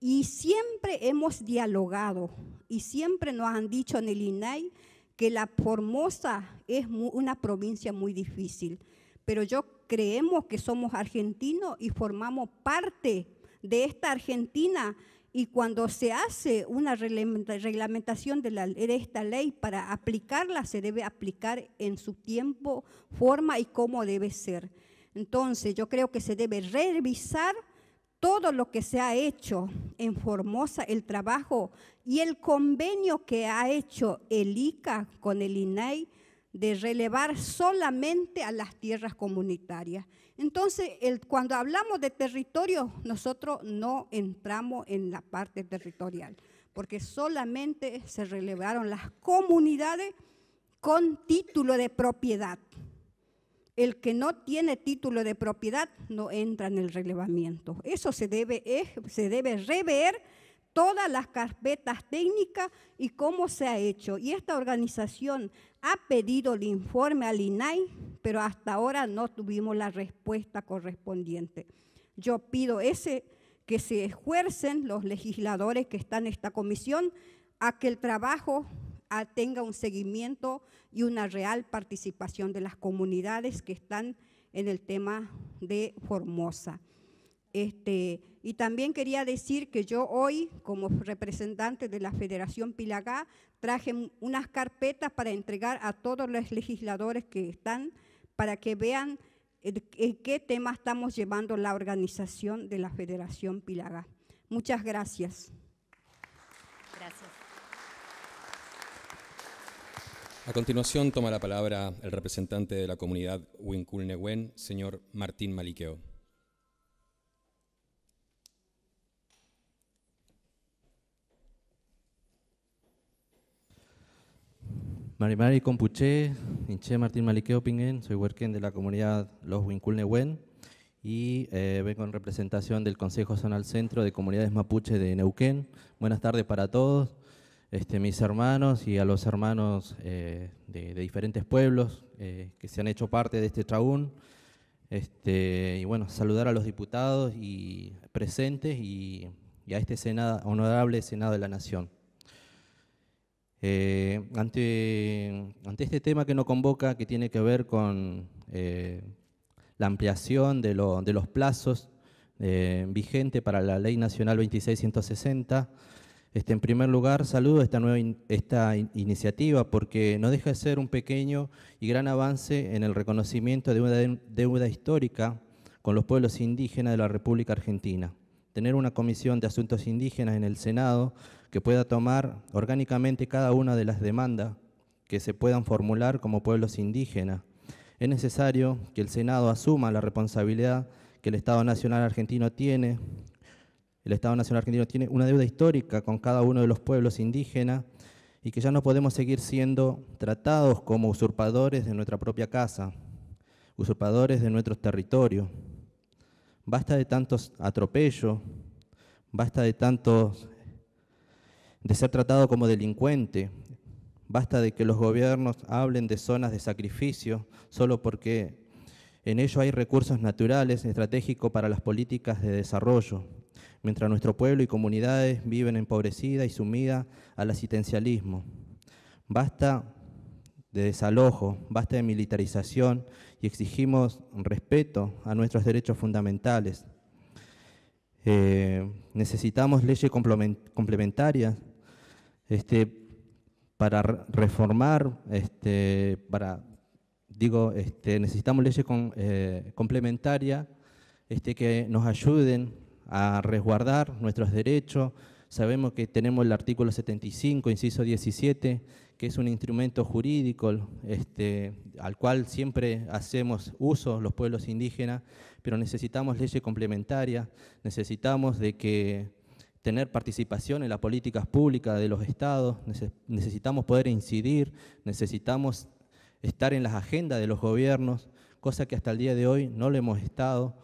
y siempre hemos dialogado y siempre nos han dicho en el INAI que la Formosa es una provincia muy difícil, pero yo creemos que somos argentinos y formamos parte de esta Argentina y cuando se hace una reglamentación de, esta ley para aplicarla, se debe aplicar en su tiempo, forma y cómo debe ser. Entonces yo creo que se debe revisar todo lo que se ha hecho en Formosa, el trabajo y el convenio que ha hecho el ICA con el INAI de relevar solamente a las tierras comunitarias. Entonces, cuando hablamos de territorio, nosotros no entramos en la parte territorial, porque solamente se relevaron las comunidades con título de propiedad el que no tiene título de propiedad no entra en el relevamiento. Eso se debe, eh, se debe rever todas las carpetas técnicas y cómo se ha hecho. Y esta organización ha pedido el informe al INAI, pero hasta ahora no tuvimos la respuesta correspondiente. Yo pido ese, que se esfuercen los legisladores que están en esta comisión a que el trabajo tenga un seguimiento y una real participación de las comunidades que están en el tema de Formosa. Este, y también quería decir que yo hoy, como representante de la Federación Pilagá, traje unas carpetas para entregar a todos los legisladores que están para que vean en qué tema estamos llevando la organización de la Federación Pilagá. Muchas gracias. A continuación toma la palabra el representante de la comunidad Winculnewen, señor Martín Maliqueo. Mari compuche Inche Martín Maliqueo Pingen, soy huerquén de la comunidad Los Nehuen y eh, vengo en representación del Consejo Zonal Centro de Comunidades Mapuche de Neuquén. Buenas tardes para todos. Este, mis hermanos y a los hermanos eh, de, diferentes pueblos eh, que se han hecho parte de este trabún. Este, y bueno, saludar a los diputados y presentes y, a este Senado, honorable Senado de la Nación. Eh, ante, ante, este tema que nos convoca, que tiene que ver con la ampliación de, de los plazos vigente para la Ley Nacional 2660, este, en primer lugar, saludo esta nueva esta iniciativa porque no deja de ser un pequeño y gran avance en el reconocimiento de una deuda histórica con los pueblos indígenas de la República Argentina. Tener una comisión de asuntos indígenas en el Senado que pueda tomar orgánicamente cada una de las demandas que se puedan formular como pueblos indígenas. Es necesario que el Senado asuma la responsabilidad que el Estado Nacional argentino tiene el Estado Nacional Argentino tiene una deuda histórica con cada uno de los pueblos indígenas y que ya no podemos seguir siendo tratados como usurpadores de nuestra propia casa, usurpadores de nuestro territorio. Basta de tantos atropellos, basta de tantos de ser tratado como delincuente, basta de que los gobiernos hablen de zonas de sacrificio solo porque en ello hay recursos naturales estratégicos para las políticas de desarrollo mientras nuestro pueblo y comunidades viven empobrecidas y sumidas al asistencialismo. Basta de desalojo, basta de militarización y exigimos respeto a nuestros derechos fundamentales. Eh, necesitamos leyes complementarias este, para reformar, este, para, digo, este, necesitamos leyes eh, complementarias este, que nos ayuden a resguardar nuestros derechos. Sabemos que tenemos el artículo 75, inciso 17, que es un instrumento jurídico este, al cual siempre hacemos uso los pueblos indígenas, pero necesitamos leyes complementarias, necesitamos de que tener participación en las políticas públicas de los estados, necesitamos poder incidir, necesitamos estar en las agendas de los gobiernos, cosa que hasta el día de hoy no lo hemos estado.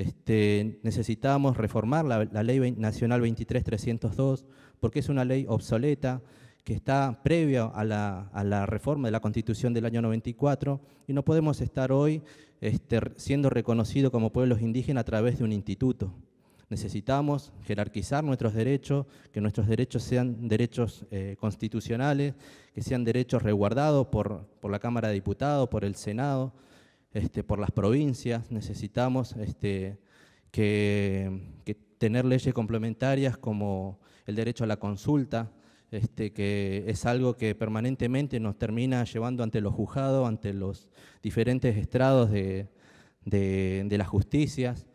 Este, necesitamos reformar la, Ley Nacional 23302 porque es una ley obsoleta que está previa a la, reforma de la Constitución del año 94 y no podemos estar hoy este, siendo reconocidos como pueblos indígenas a través de un instituto. Necesitamos jerarquizar nuestros derechos, que nuestros derechos sean derechos eh, constitucionales, que sean derechos resguardados por, por la Cámara de Diputados, por el Senado, este, por las provincias, necesitamos este, tener leyes complementarias como el derecho a la consulta, este, que es algo que permanentemente nos termina llevando ante los juzgados, ante los diferentes estrados de, de las justicias.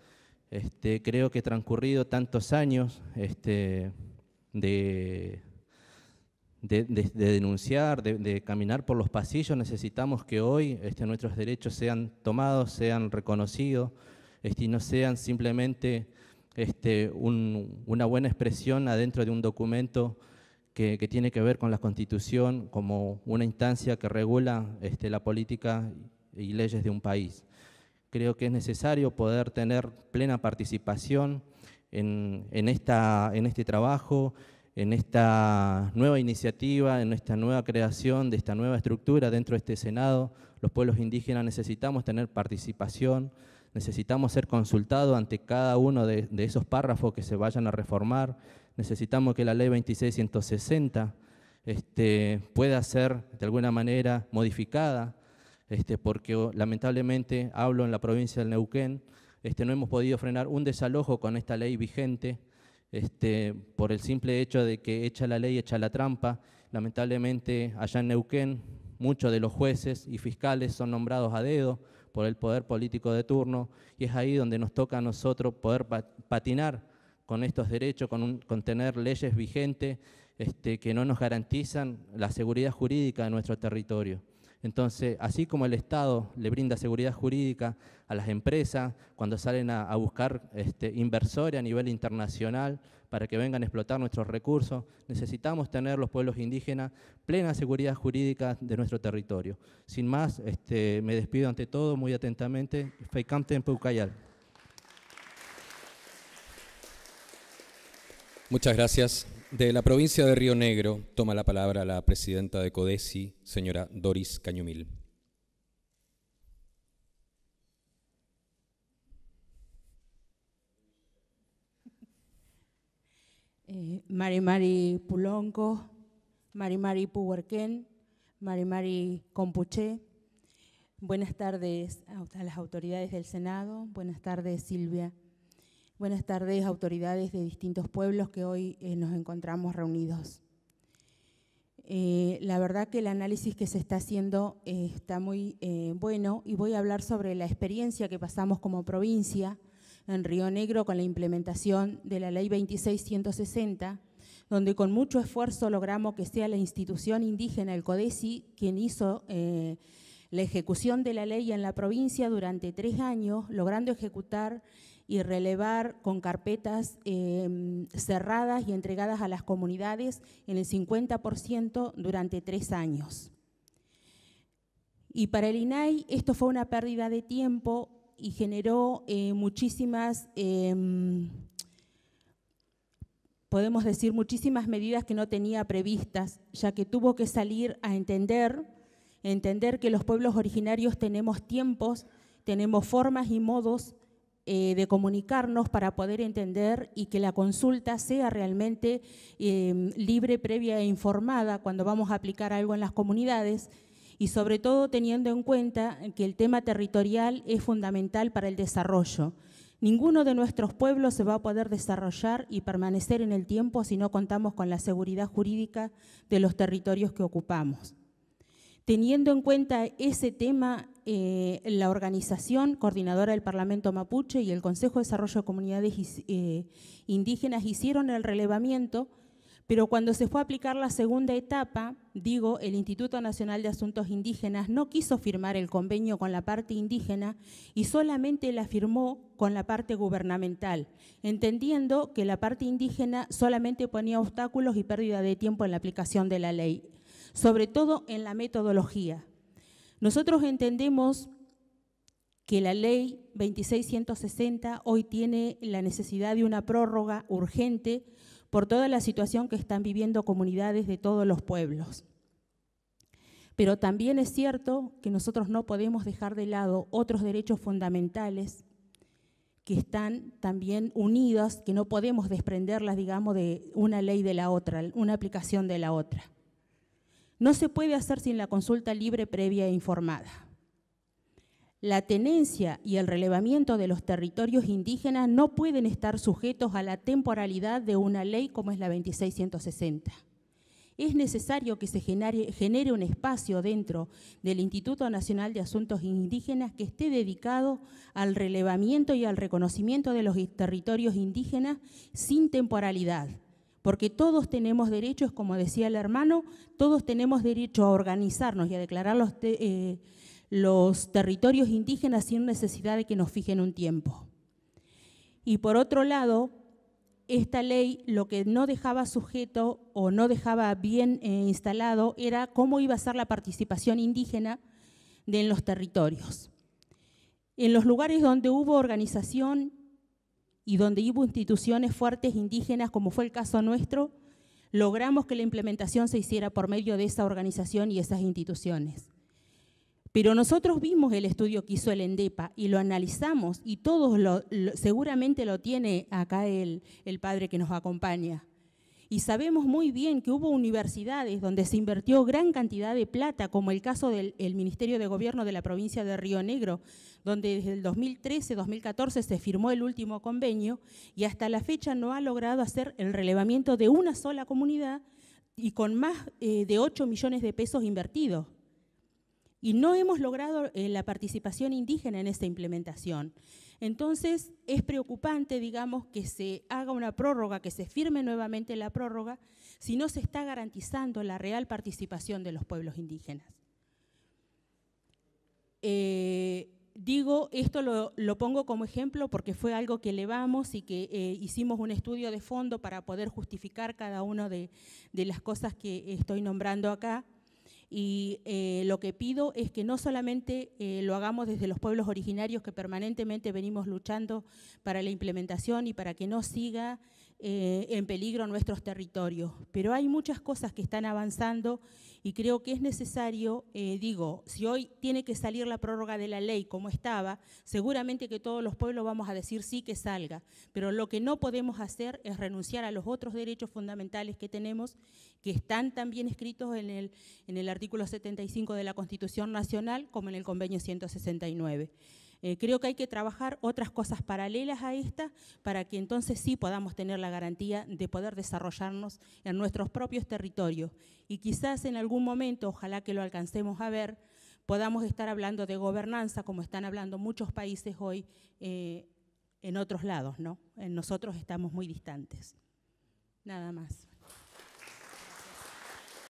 creo que transcurrido tantos años de de, denunciar, de, caminar por los pasillos, necesitamos que hoy este, nuestros derechos sean tomados, sean reconocidos, este, y no sean simplemente este, una buena expresión adentro de un documento que, tiene que ver con la Constitución como una instancia que regula este, la política y leyes de un país. Creo que es necesario poder tener plena participación en este trabajo, en esta nueva iniciativa, en esta nueva creación de esta nueva estructura dentro de este Senado, los pueblos indígenas necesitamos tener participación, necesitamos ser consultados ante cada uno de, esos párrafos que se vayan a reformar, necesitamos que la ley 2660 este, pueda ser de alguna manera modificada, este, porque oh, lamentablemente hablo en la provincia del Neuquén, este, no hemos podido frenar un desalojo con esta ley vigente, este, por el simple hecho de que echa la ley, echa la trampa. Lamentablemente, allá en Neuquén, muchos de los jueces y fiscales son nombrados a dedo por el poder político de turno, y es ahí donde nos toca a nosotros poder patinar con estos derechos, con, tener leyes vigentes este, que no nos garantizan la seguridad jurídica de nuestro territorio. Entonces, así como el Estado le brinda seguridad jurídica a las empresas cuando salen a, buscar este, inversores a nivel internacional para que vengan a explotar nuestros recursos, necesitamos tener los pueblos indígenas plena seguridad jurídica de nuestro territorio. Sin más, este, me despido ante todo muy atentamente. en Peucayal. Muchas gracias. De la provincia de Río Negro toma la palabra la presidenta de CODESI, señora Doris Cañumil. Eh, Mari Mari Pulonco, Mari Mari Puhuerquén, Mari Mari Compuché. Buenas tardes a las autoridades del Senado, buenas tardes Silvia Buenas tardes, autoridades de distintos pueblos que hoy eh, nos encontramos reunidos. Eh, la verdad que el análisis que se está haciendo eh, está muy bueno y voy a hablar sobre la experiencia que pasamos como provincia en Río Negro con la implementación de la Ley 26160, donde con mucho esfuerzo logramos que sea la institución indígena, el CODESI, quien hizo la ejecución de la ley en la provincia durante tres años, logrando ejecutar y relevar con carpetas em, cerradas y entregadas a las comunidades en el 50% durante tres años. Y para el INAI esto fue una pérdida de tiempo y generó eh, muchísimas, em, podemos decir, muchísimas medidas que no tenía previstas, ya que tuvo que salir a entender, entender que los pueblos originarios tenemos tiempos, tenemos formas y modos eh, de comunicarnos para poder entender y que la consulta sea realmente em, libre, previa e informada cuando vamos a aplicar algo en las comunidades y sobre todo teniendo en cuenta que el tema territorial es fundamental para el desarrollo. Ninguno de nuestros pueblos se va a poder desarrollar y permanecer en el tiempo si no contamos con la seguridad jurídica de los territorios que ocupamos. Teniendo en cuenta ese tema, eh, la organización coordinadora del Parlamento Mapuche y el Consejo de Desarrollo de Comunidades eh, Indígenas hicieron el relevamiento, pero cuando se fue a aplicar la segunda etapa, digo, el Instituto Nacional de Asuntos Indígenas no quiso firmar el convenio con la parte indígena y solamente la firmó con la parte gubernamental, entendiendo que la parte indígena solamente ponía obstáculos y pérdida de tiempo en la aplicación de la ley, sobre todo en la metodología. Nosotros entendemos que la ley 2660 hoy tiene la necesidad de una prórroga urgente por toda la situación que están viviendo comunidades de todos los pueblos. Pero también es cierto que nosotros no podemos dejar de lado otros derechos fundamentales que están también unidos, que no podemos desprenderlas, digamos, de una ley de la otra, una aplicación de la otra no se puede hacer sin la consulta libre, previa e informada. La tenencia y el relevamiento de los territorios indígenas no pueden estar sujetos a la temporalidad de una ley como es la 2660. Es necesario que se genere, genere un espacio dentro del Instituto Nacional de Asuntos Indígenas que esté dedicado al relevamiento y al reconocimiento de los territorios indígenas sin temporalidad, porque todos tenemos derechos, como decía el hermano, todos tenemos derecho a organizarnos y a declarar eh, los, territorios indígenas sin necesidad de que nos fijen un tiempo. Y por otro lado, esta ley lo que no dejaba sujeto o no dejaba bien eh, instalado era cómo iba a ser la participación indígena de en los territorios. En los lugares donde hubo organización y donde hubo instituciones fuertes indígenas, como fue el caso nuestro, logramos que la implementación se hiciera por medio de esa organización y esas instituciones. Pero nosotros vimos el estudio que hizo el ENDEPA y lo analizamos y todos seguramente lo tiene acá el padre que nos acompaña. Y sabemos muy bien que hubo universidades donde se invirtió gran cantidad de plata, como el caso del Ministerio de Gobierno de la provincia de Río Negro, donde desde el 2013-2014 se firmó el último convenio y hasta la fecha no ha logrado hacer el relevamiento de una sola comunidad y con más eh, de 8 millones de pesos invertidos. Y no hemos logrado eh, la participación indígena en esta implementación. Entonces, es preocupante, digamos, que se haga una prórroga, que se firme nuevamente la prórroga, si no se está garantizando la real participación de los pueblos indígenas. Eh, digo, esto lo, pongo como ejemplo porque fue algo que elevamos y que eh, hicimos un estudio de fondo para poder justificar cada una de las cosas que estoy nombrando acá. Y eh, lo que pido es que no solamente eh, lo hagamos desde los pueblos originarios que permanentemente venimos luchando para la implementación y para que no siga eh, en peligro nuestros territorios. Pero hay muchas cosas que están avanzando y creo que es necesario, eh, digo, si hoy tiene que salir la prórroga de la ley como estaba, seguramente que todos los pueblos vamos a decir sí que salga. Pero lo que no podemos hacer es renunciar a los otros derechos fundamentales que tenemos, que están también escritos en el, en el artículo 75 de la Constitución Nacional como en el convenio 169. Eh, creo que hay que trabajar otras cosas paralelas a esta para que entonces sí podamos tener la garantía de poder desarrollarnos en nuestros propios territorios. Y quizás en algún momento, ojalá que lo alcancemos a ver, podamos estar hablando de gobernanza, como están hablando muchos países hoy eh, en otros lados, ¿no? nosotros estamos muy distantes. Nada más.